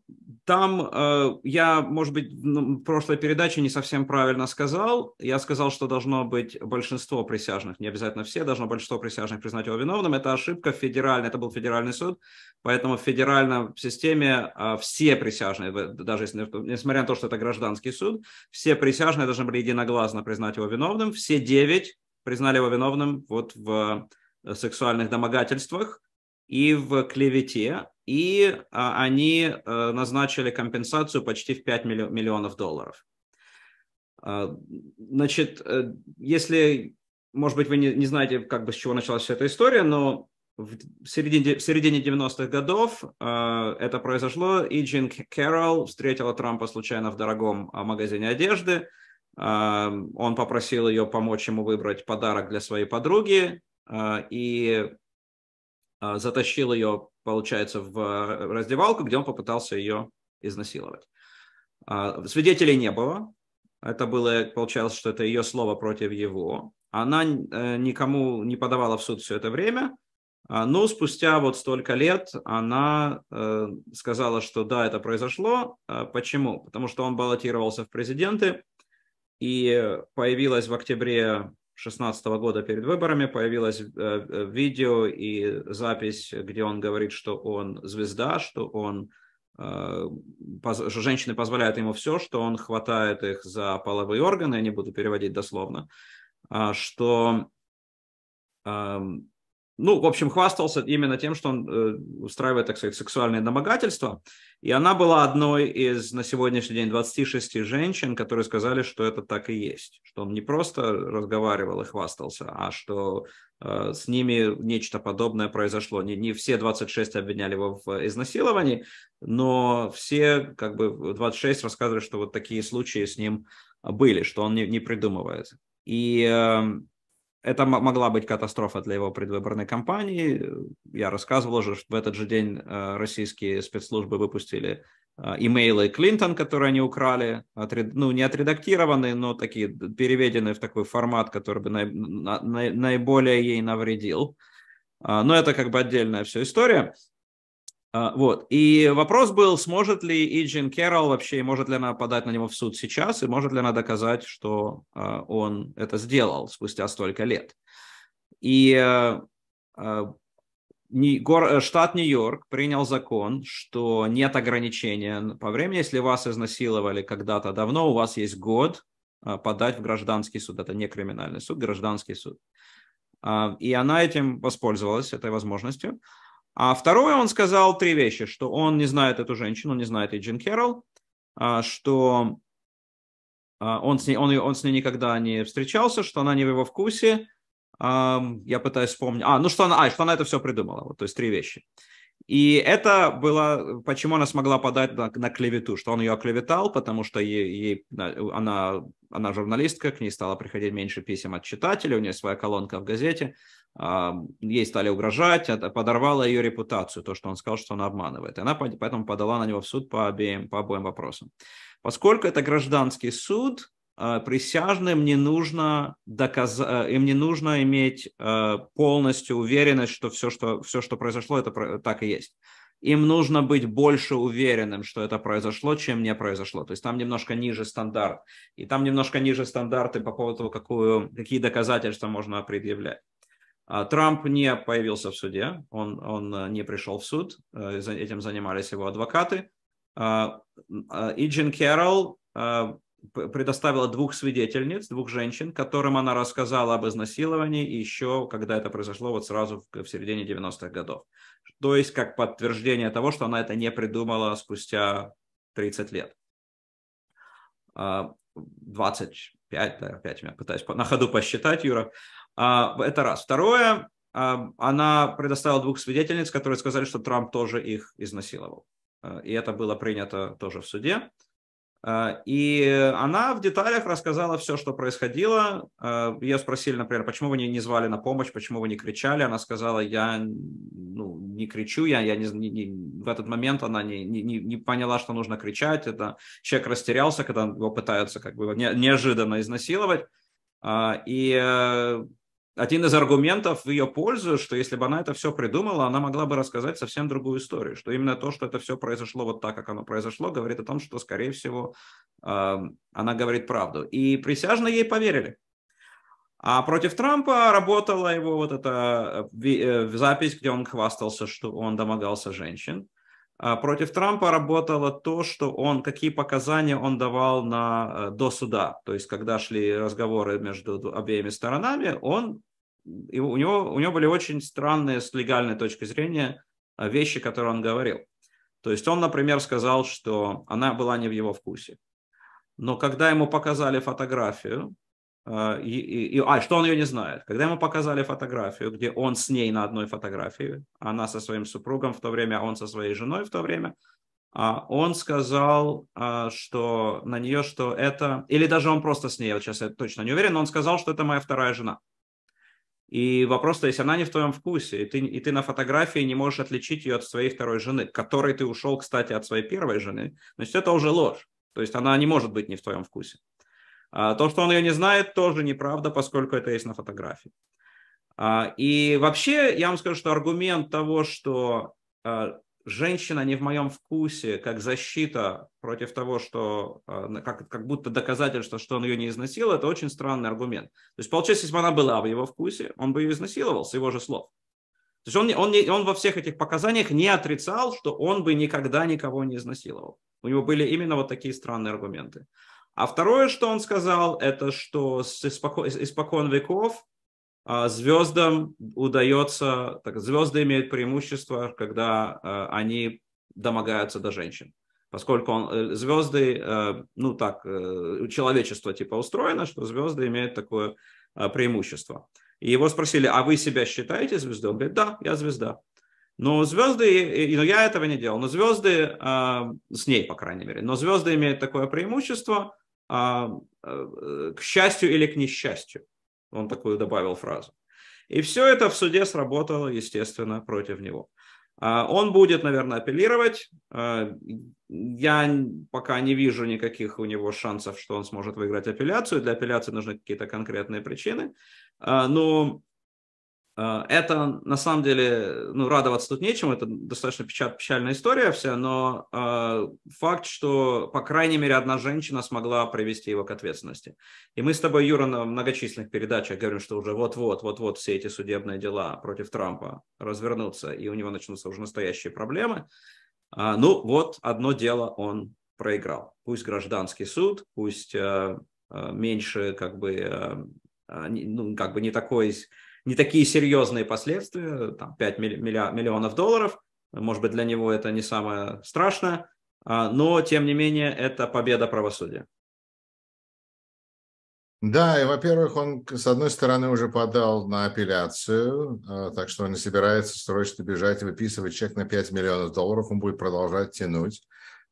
там э, я, может быть, в ну, прошлой передаче не совсем правильно сказал. Я сказал, что должно быть большинство присяжных, не обязательно все, должно большинство присяжных признать его виновным. Это ошибка федеральная, это был федеральный суд, поэтому в федеральной системе а, все присяжные, даже несмотря на то, что это гражданский суд, все присяжные должны были единогласно признать его виновным. Все девять признали его виновным вот в э, сексуальных домогательствах и в клевете, и а, они э, назначили компенсацию почти в 5 миллионов долларов. А, значит, э, если, может быть, вы не, не знаете, как бы с чего началась вся эта история, но в середине, в середине 90-х годов э, это произошло, и Джин Кэрролл встретила Трампа случайно в дорогом магазине одежды. он попросил ее помочь ему выбрать подарок для своей подруги, и Э, затащил ее, получается, в э, раздевалку, где он попытался ее изнасиловать. А, свидетелей не было. Это было, получалось, что это ее слово против его. Она э, никому не подавала в суд все это время. А, но спустя вот столько лет она сказала, что да, это произошло. А, почему? Потому что он баллотировался в президенты, и появилась в октябре 2016 года перед выборами появилось э, э, видео и запись, где он говорит, что он звезда, что он э, что женщины позволяют ему все, что он хватает их за половые органы, я не буду переводить дословно, а, что эм, ну, в общем, хвастался именно тем, что он э, устраивает, так сказать, сексуальные домогательства. И она была одной из на сегодняшний день 26 женщин, которые сказали, что это так и есть. Что он не просто разговаривал и хвастался, а что э, с ними нечто подобное произошло. Не, не все 26 обвиняли его в э, изнасиловании, но все, как бы, 26 рассказывали, что вот такие случаи с ним были, что он не, не придумывает. И э, это могла быть катастрофа для его предвыборной кампании. Я рассказывал уже, что в этот же день э, российские спецслужбы выпустили э, имейлы Клинтон, которые они украли, отред... ну, не отредактированные, но такие переведенные в такой формат, который бы на... На... наиболее ей навредил. Э, но это как бы отдельная вся история. А, вот. И вопрос был, сможет ли Иджин Керролл вообще, может ли она подать на него в суд сейчас, и может ли она доказать, что а, он это сделал спустя столько лет. И а, штат Нью-Йорк принял закон, что нет ограничения по времени. Если вас изнасиловали когда-то давно, у вас есть год подать в гражданский суд. Это не криминальный суд, гражданский суд. И она этим воспользовалась, этой возможностью. А второе, он сказал три вещи, что он не знает эту женщину, не знает и Джин а, что а, он с, ней, он, он с ней никогда не встречался, что она не в его вкусе. А, я пытаюсь вспомнить. А, ну что она, а, что она это все придумала. Вот, то есть три вещи. И это было, почему она смогла подать на, на клевету, что он ее оклеветал, потому что ей, ей, она, она журналистка, к ней стало приходить меньше писем от читателей, у нее своя колонка в газете, а, ей стали угрожать, это подорвало ее репутацию, то, что он сказал, что он обманывает. И она поэтому подала на него в суд по обеим, по обоим вопросам. Поскольку это гражданский суд, а, присяжным не нужно доказать, им не нужно иметь а, полностью уверенность, что все, что, все, что произошло, это так и есть. Им нужно быть больше уверенным, что это произошло, чем не произошло. То есть там немножко ниже стандарт. И там немножко ниже стандарты по поводу того, какую, какие доказательства можно предъявлять. А, Трамп не появился в суде, он, он э, не пришел в суд, э, этим занимались его адвокаты. А, а, и Джин Керролл э, предоставила двух свидетельниц, двух женщин, которым она рассказала об изнасиловании еще, когда это произошло, вот сразу в, середине 90-х годов. То есть как подтверждение того, что она это не придумала спустя 30 лет. 25, да, опять меня пытаюсь на ходу посчитать, Юра. А, это раз. Второе, а, она предоставила двух свидетельниц, которые сказали, что Трамп тоже их изнасиловал. А, и это было принято тоже в суде. И она в деталях рассказала все, что происходило. Ее спросили, например, почему вы не звали на помощь, почему вы не кричали. Она сказала, я ну, не кричу, я, я не, не, в этот момент она не, не, не поняла, что нужно кричать. Это человек растерялся, когда его пытаются как бы неожиданно изнасиловать. И э, один из аргументов в ее пользу, что если бы она это все придумала, она могла бы рассказать совсем другую историю, что именно то, что это все произошло вот так, как оно произошло, говорит о том, что, скорее всего, эм, она говорит правду. И присяжные ей поверили. А против Трампа работала его вот эта э, э, запись, где он хвастался, что он домогался женщин. А против Трампа работало то, что он, какие показания он давал на, э, до суда. То есть, когда шли разговоры между обеими сторонами, он, и у, него, у него были очень странные с легальной точки зрения э, вещи, которые он говорил. То есть он, например, сказал, что она была не в его вкусе. Но когда ему показали фотографию, а, и, и, а, что он ее не знает. Когда ему показали фотографию, где он с ней на одной фотографии, она со своим супругом в то время, а он со своей женой в то время, а он сказал, а, что на нее, что это... Или даже он просто с ней, вот сейчас я точно не уверен, но он сказал, что это моя вторая жена. И вопрос, то есть она не в твоем вкусе, и ты, и ты на фотографии не можешь отличить ее от своей второй жены, которой ты ушел, кстати, от своей первой жены, значит, это уже ложь. То есть она не может быть не в твоем вкусе. А, то, что он ее не знает, тоже неправда, поскольку это есть на фотографии. А, и вообще, я вам скажу, что аргумент того, что а, женщина не в моем вкусе, как защита против того, что как, как будто доказательство, что он ее не изнасиловал, это очень странный аргумент. То есть, получается, если бы она была в его вкусе, он бы ее изнасиловал, с его же слов. То есть он, он, не он во всех этих показаниях не отрицал, что он бы никогда никого не изнасиловал. У него были именно вот такие странные аргументы. А второе, что он сказал, это что с испокон, испокон веков а, звездам удается, так, звезды имеют преимущество, когда а, они домогаются до женщин. Поскольку он, э, звезды, э, ну так, э, человечество типа устроено, что звезды имеют такое а, преимущество. И его спросили, а вы себя считаете звездой? Он говорит, да, я звезда. Но звезды, но я этого не делал, но звезды, с ней, по крайней мере, но звезды имеют такое преимущество, а э, к счастью или к несчастью. Он такую добавил фразу. И все это в суде сработало, естественно, против него. А, он будет, наверное, апеллировать. А, я пока не вижу никаких у него шансов, что он сможет выиграть апелляцию. Для апелляции нужны какие-то конкретные причины. А, но а, это, на самом деле, ну, радоваться тут нечем. это достаточно печаль, печальная история вся, но э, факт, что, по крайней мере, одна женщина смогла привести его к ответственности. И мы с тобой, Юра, на многочисленных передачах говорим, что уже вот-вот, вот-вот все эти судебные дела против Трампа развернутся, и у него начнутся уже настоящие проблемы. Э, ну, вот одно дело он проиграл. Пусть гражданский суд, пусть э, меньше, как бы, э, ну, как бы не такой не такие серьезные последствия, там 5 миллиард, миллионов долларов, может быть, для него это не самое страшное, а, но, тем не менее, это победа правосудия. Да, и, во-первых, он, с одной стороны, уже подал на апелляцию, а, так что он не собирается срочно бежать и выписывать чек на 5 миллионов долларов, он будет продолжать тянуть.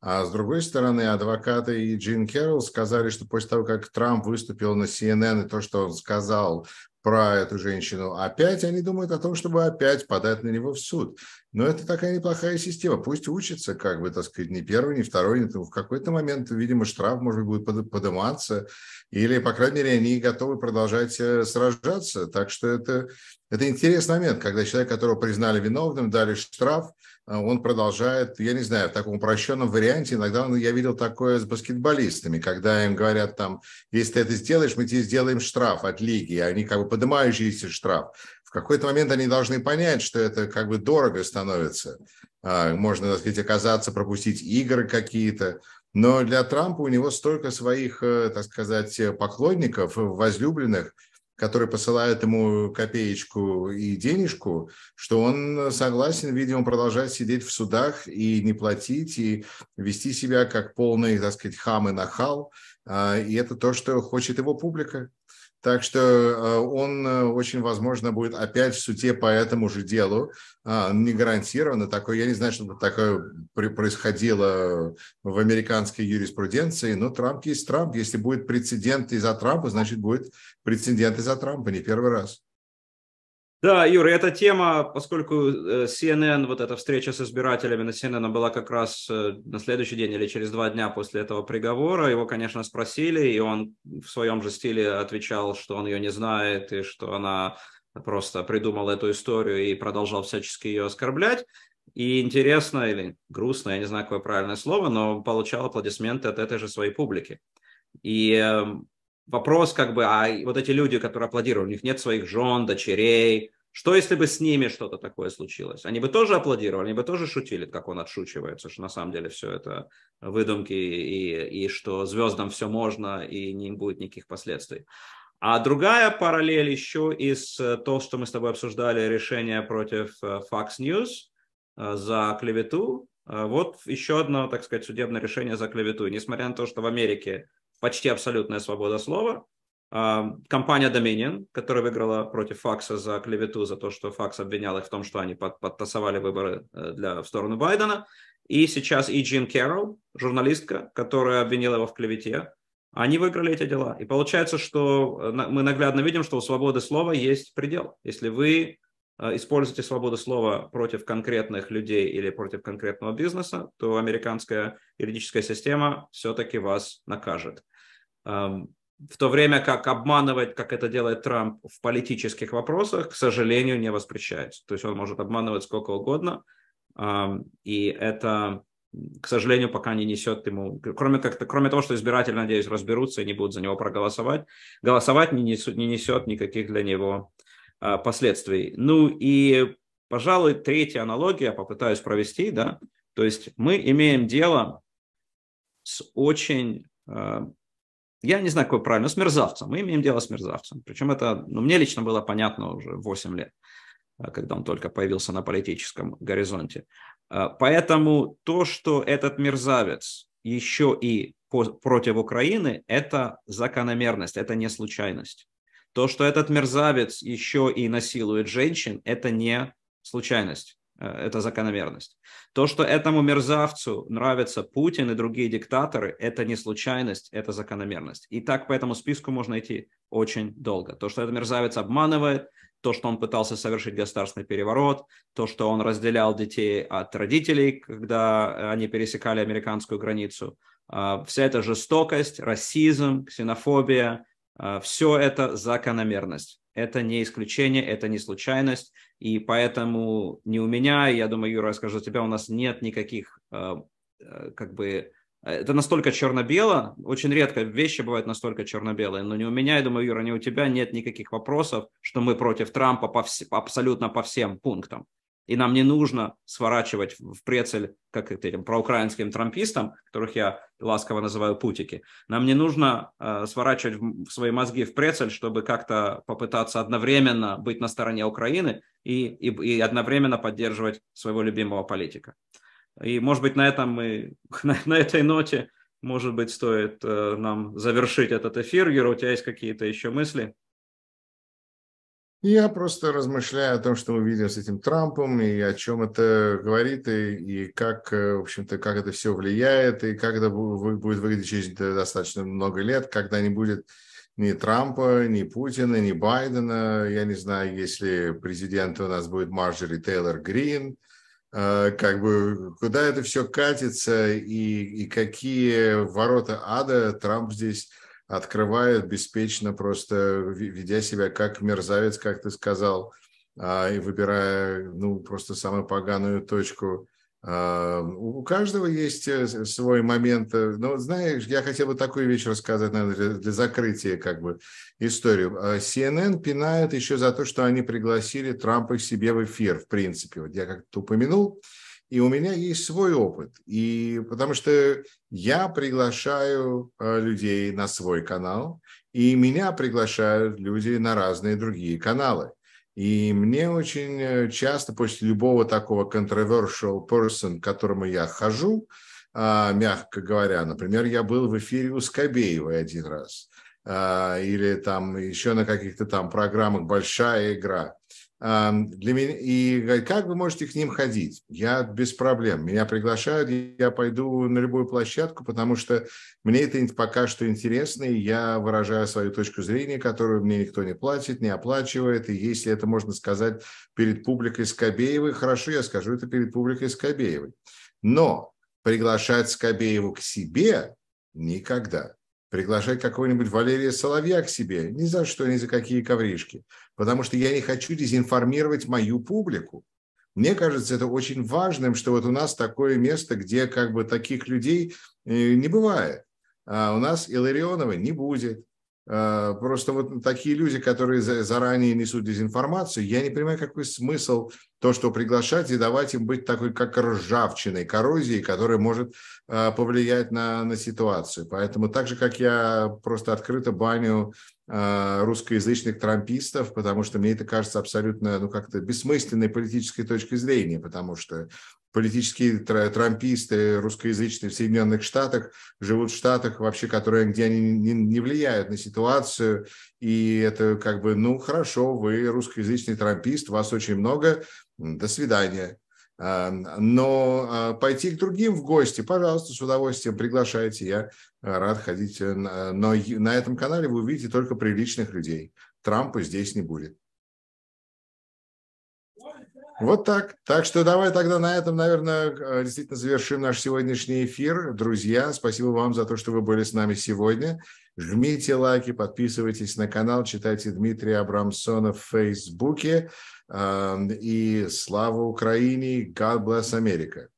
А с другой стороны, адвокаты и Джин Керролл сказали, что после того, как Трамп выступил на CNN и то, что он сказал про эту женщину опять, они думают о том, чтобы опять подать на него в суд. Но это такая неплохая система. Пусть учится, как бы, так сказать, не первый, не второй, не в какой-то момент, видимо, штраф, может быть, будет подниматься. Или, по крайней мере, они готовы продолжать э, сражаться. Так что это, это интересный момент, когда человек, которого признали виновным, дали штраф – а он продолжает, я не знаю, в таком упрощенном варианте, иногда я видел такое с баскетболистами, когда им говорят там, если ты это сделаешь, мы тебе сделаем штраф от лиги, и они как бы поднимающиеся штраф. В какой-то момент они должны понять, что это как бы дорого становится. А, можно, так сказать, оказаться, пропустить игры какие-то. Но для Трампа у него столько своих, э, так сказать, поклонников, возлюбленных – который посылает ему копеечку и денежку, что он согласен, видимо, продолжать сидеть в судах и не платить, и вести себя как полный, так сказать, хам и нахал. А, и это то, что хочет его публика. Так что э, он э, очень, возможно, будет опять в суде по этому же делу. А, не гарантированно такое. Я не знаю, чтобы такое происходило в американской юриспруденции, но Трамп есть Трамп. Если будет прецедент из-за Трампа, значит, будет прецедент из-за Трампа, не первый раз. Да, Юра, эта тема, поскольку э, CNN, вот эта встреча с избирателями на CNN была как раз э, на следующий день или через два дня после этого приговора, его, конечно, спросили, и он в своем же стиле отвечал, что он ее не знает, и что она просто придумала эту историю и продолжал всячески ее оскорблять. И интересно или грустно, я не знаю, какое правильное слово, но получал аплодисменты от этой же своей публики. И эм, вопрос как бы, а вот эти люди, которые аплодировали, у них нет своих жен, дочерей, что если бы с ними что-то такое случилось? Они бы тоже аплодировали, они бы тоже шутили, как он отшучивается, что на самом деле все это выдумки и, и что звездам все можно и не будет никаких последствий. А другая параллель еще из э, того, что мы с тобой обсуждали, решение против э, Fox News э, за клевету. Вот еще одно, так сказать, судебное решение за клевету. несмотря на то, что в Америке почти абсолютная свобода слова. А, компания Dominion, которая выиграла против Факса за клевету, за то, что Факс обвинял их в том, что они подтасовали выборы э, для, в сторону Байдена. И сейчас и Джин Кэрролл, журналистка, которая обвинила его в клевете, они выиграли эти дела. И получается, что э, мы наглядно видим, что у свободы слова есть предел. Если вы э, используете свободу слова против конкретных людей или против конкретного бизнеса, то американская юридическая система все-таки вас накажет. В то время как обманывать, как это делает Трамп в политических вопросах, к сожалению, не воспрещается. То есть он может обманывать сколько угодно, и это, к сожалению, пока не несет ему... Кроме, как -то, кроме того, что избиратели, надеюсь, разберутся и не будут за него проголосовать, голосовать не, несет, не несет никаких для него а, последствий. Ну и, пожалуй, третья аналогия, попытаюсь провести, да, то есть мы имеем дело с очень а, я не знаю, какой правильно, с мерзавцем. Мы имеем дело с мерзавцем. Причем это, ну, мне лично было понятно уже 8 лет, а, когда он только появился на политическом горизонте. А, поэтому то, что этот мерзавец еще и против Украины, это закономерность, это не случайность. То, что этот мерзавец еще и насилует женщин, это не случайность. Э, это закономерность. То, что этому мерзавцу нравятся Путин и другие диктаторы, это не случайность, это закономерность. И так по этому списку можно идти очень долго. То, что этот мерзавец обманывает, то, что он пытался совершить государственный переворот, то, что он разделял детей от родителей, когда э, они пересекали американскую границу. Э, вся эта жестокость, расизм, ксенофобия – а, Все это закономерность. Это не исключение, это не случайность. И поэтому не у меня, я думаю, Юра, я скажу тебя, у нас нет никаких а, а, как бы это настолько черно-бело, очень редко вещи бывают настолько черно-белые, но не у меня, я думаю, Юра, не у тебя нет никаких вопросов, что мы против Трампа по вс... абсолютно по всем пунктам. И нам не нужно сворачивать в прицель, как этим проукраинским трампистам, которых я ласково называю путики. Нам не нужно э, сворачивать в свои мозги в прицель, чтобы как-то попытаться одновременно быть на стороне Украины и, и, и одновременно поддерживать своего любимого политика. И, может быть, на этом мы, на, на этой ноте, может быть, стоит э, нам завершить этот эфир. Юра, у тебя есть какие-то еще мысли? Я просто размышляю о том, что мы видим с этим Трампом, и о чем это говорит, и, и как, э, в общем-то, как это все влияет, и как это будет выглядеть через достаточно много лет, когда не будет ни Трампа, ни Путина, ни Байдена. Я не знаю, если президент у нас будет Марджери Тейлор Грин, э, как бы куда это все катится и, и какие ворота ада Трамп здесь открывает беспечно, просто ведя себя как мерзавец, как ты сказал, а, и выбирая, ну, просто самую поганую точку. А, у каждого есть э, свой момент. Но, ну, знаешь, я хотел бы такую вещь рассказать, наверное, для закрытия как бы историю. А, CNN пинают еще за то, что они пригласили Трампа к себе в эфир, в принципе. Вот я как-то упомянул и у меня есть свой опыт. И потому что я приглашаю э, людей на свой канал, и меня приглашают люди на разные другие каналы. И мне очень э, часто после любого такого controversial person, к которому я хожу, а, мягко говоря, например, я был в эфире у Скобеевой один раз, а, или там еще на каких-то там программах «Большая игра», для меня, и э, как вы можете к ним ходить? Я без проблем. Меня приглашают, я пойду на любую площадку, потому что мне это пока что интересно, и я выражаю свою точку зрения, которую мне никто не платит, не оплачивает. И если это можно сказать перед публикой Скобеевой, хорошо, я скажу это перед публикой Скобеевой. Но приглашать Скобееву к себе никогда приглашать какого-нибудь Валерия Соловья к себе ни за что, ни за какие ковришки, потому что я не хочу дезинформировать мою публику. Мне кажется, это очень важным, что вот у нас такое место, где как бы таких людей э, не бывает. А у нас Иларионова не будет, Э, просто вот такие люди, которые заранее несут дезинформацию, я не понимаю, какой смысл то, что приглашать и давать им быть такой, как ржавчиной, коррозией, которая может э, повлиять на, на ситуацию. Поэтому так же, как я просто открыто баню а, русскоязычных трампистов, потому что мне это кажется абсолютно ну, как-то бессмысленной политической точки зрения, потому что политические трамписты русскоязычные в Соединенных Штатах живут в Штатах вообще, которые, где они не, не влияют на ситуацию, и это как бы, ну хорошо, вы русскоязычный трампист, вас очень много, до свидания. А, но а, пойти к другим в гости, пожалуйста, с удовольствием приглашайте. Я а, рад ходить. Э, но на этом канале вы увидите только приличных людей. Трампа здесь не будет. Вот так. Так что давай тогда на этом, наверное, э, действительно завершим наш сегодняшний эфир. Друзья, спасибо вам за то, что вы были с нами сегодня. Жмите лайки, подписывайтесь на канал, читайте Дмитрия Абрамсона в Фейсбуке. Эм, и слава Украине, God bless America.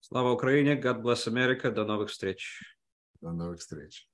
Слава Украине, God bless America, до новых встреч. До новых встреч.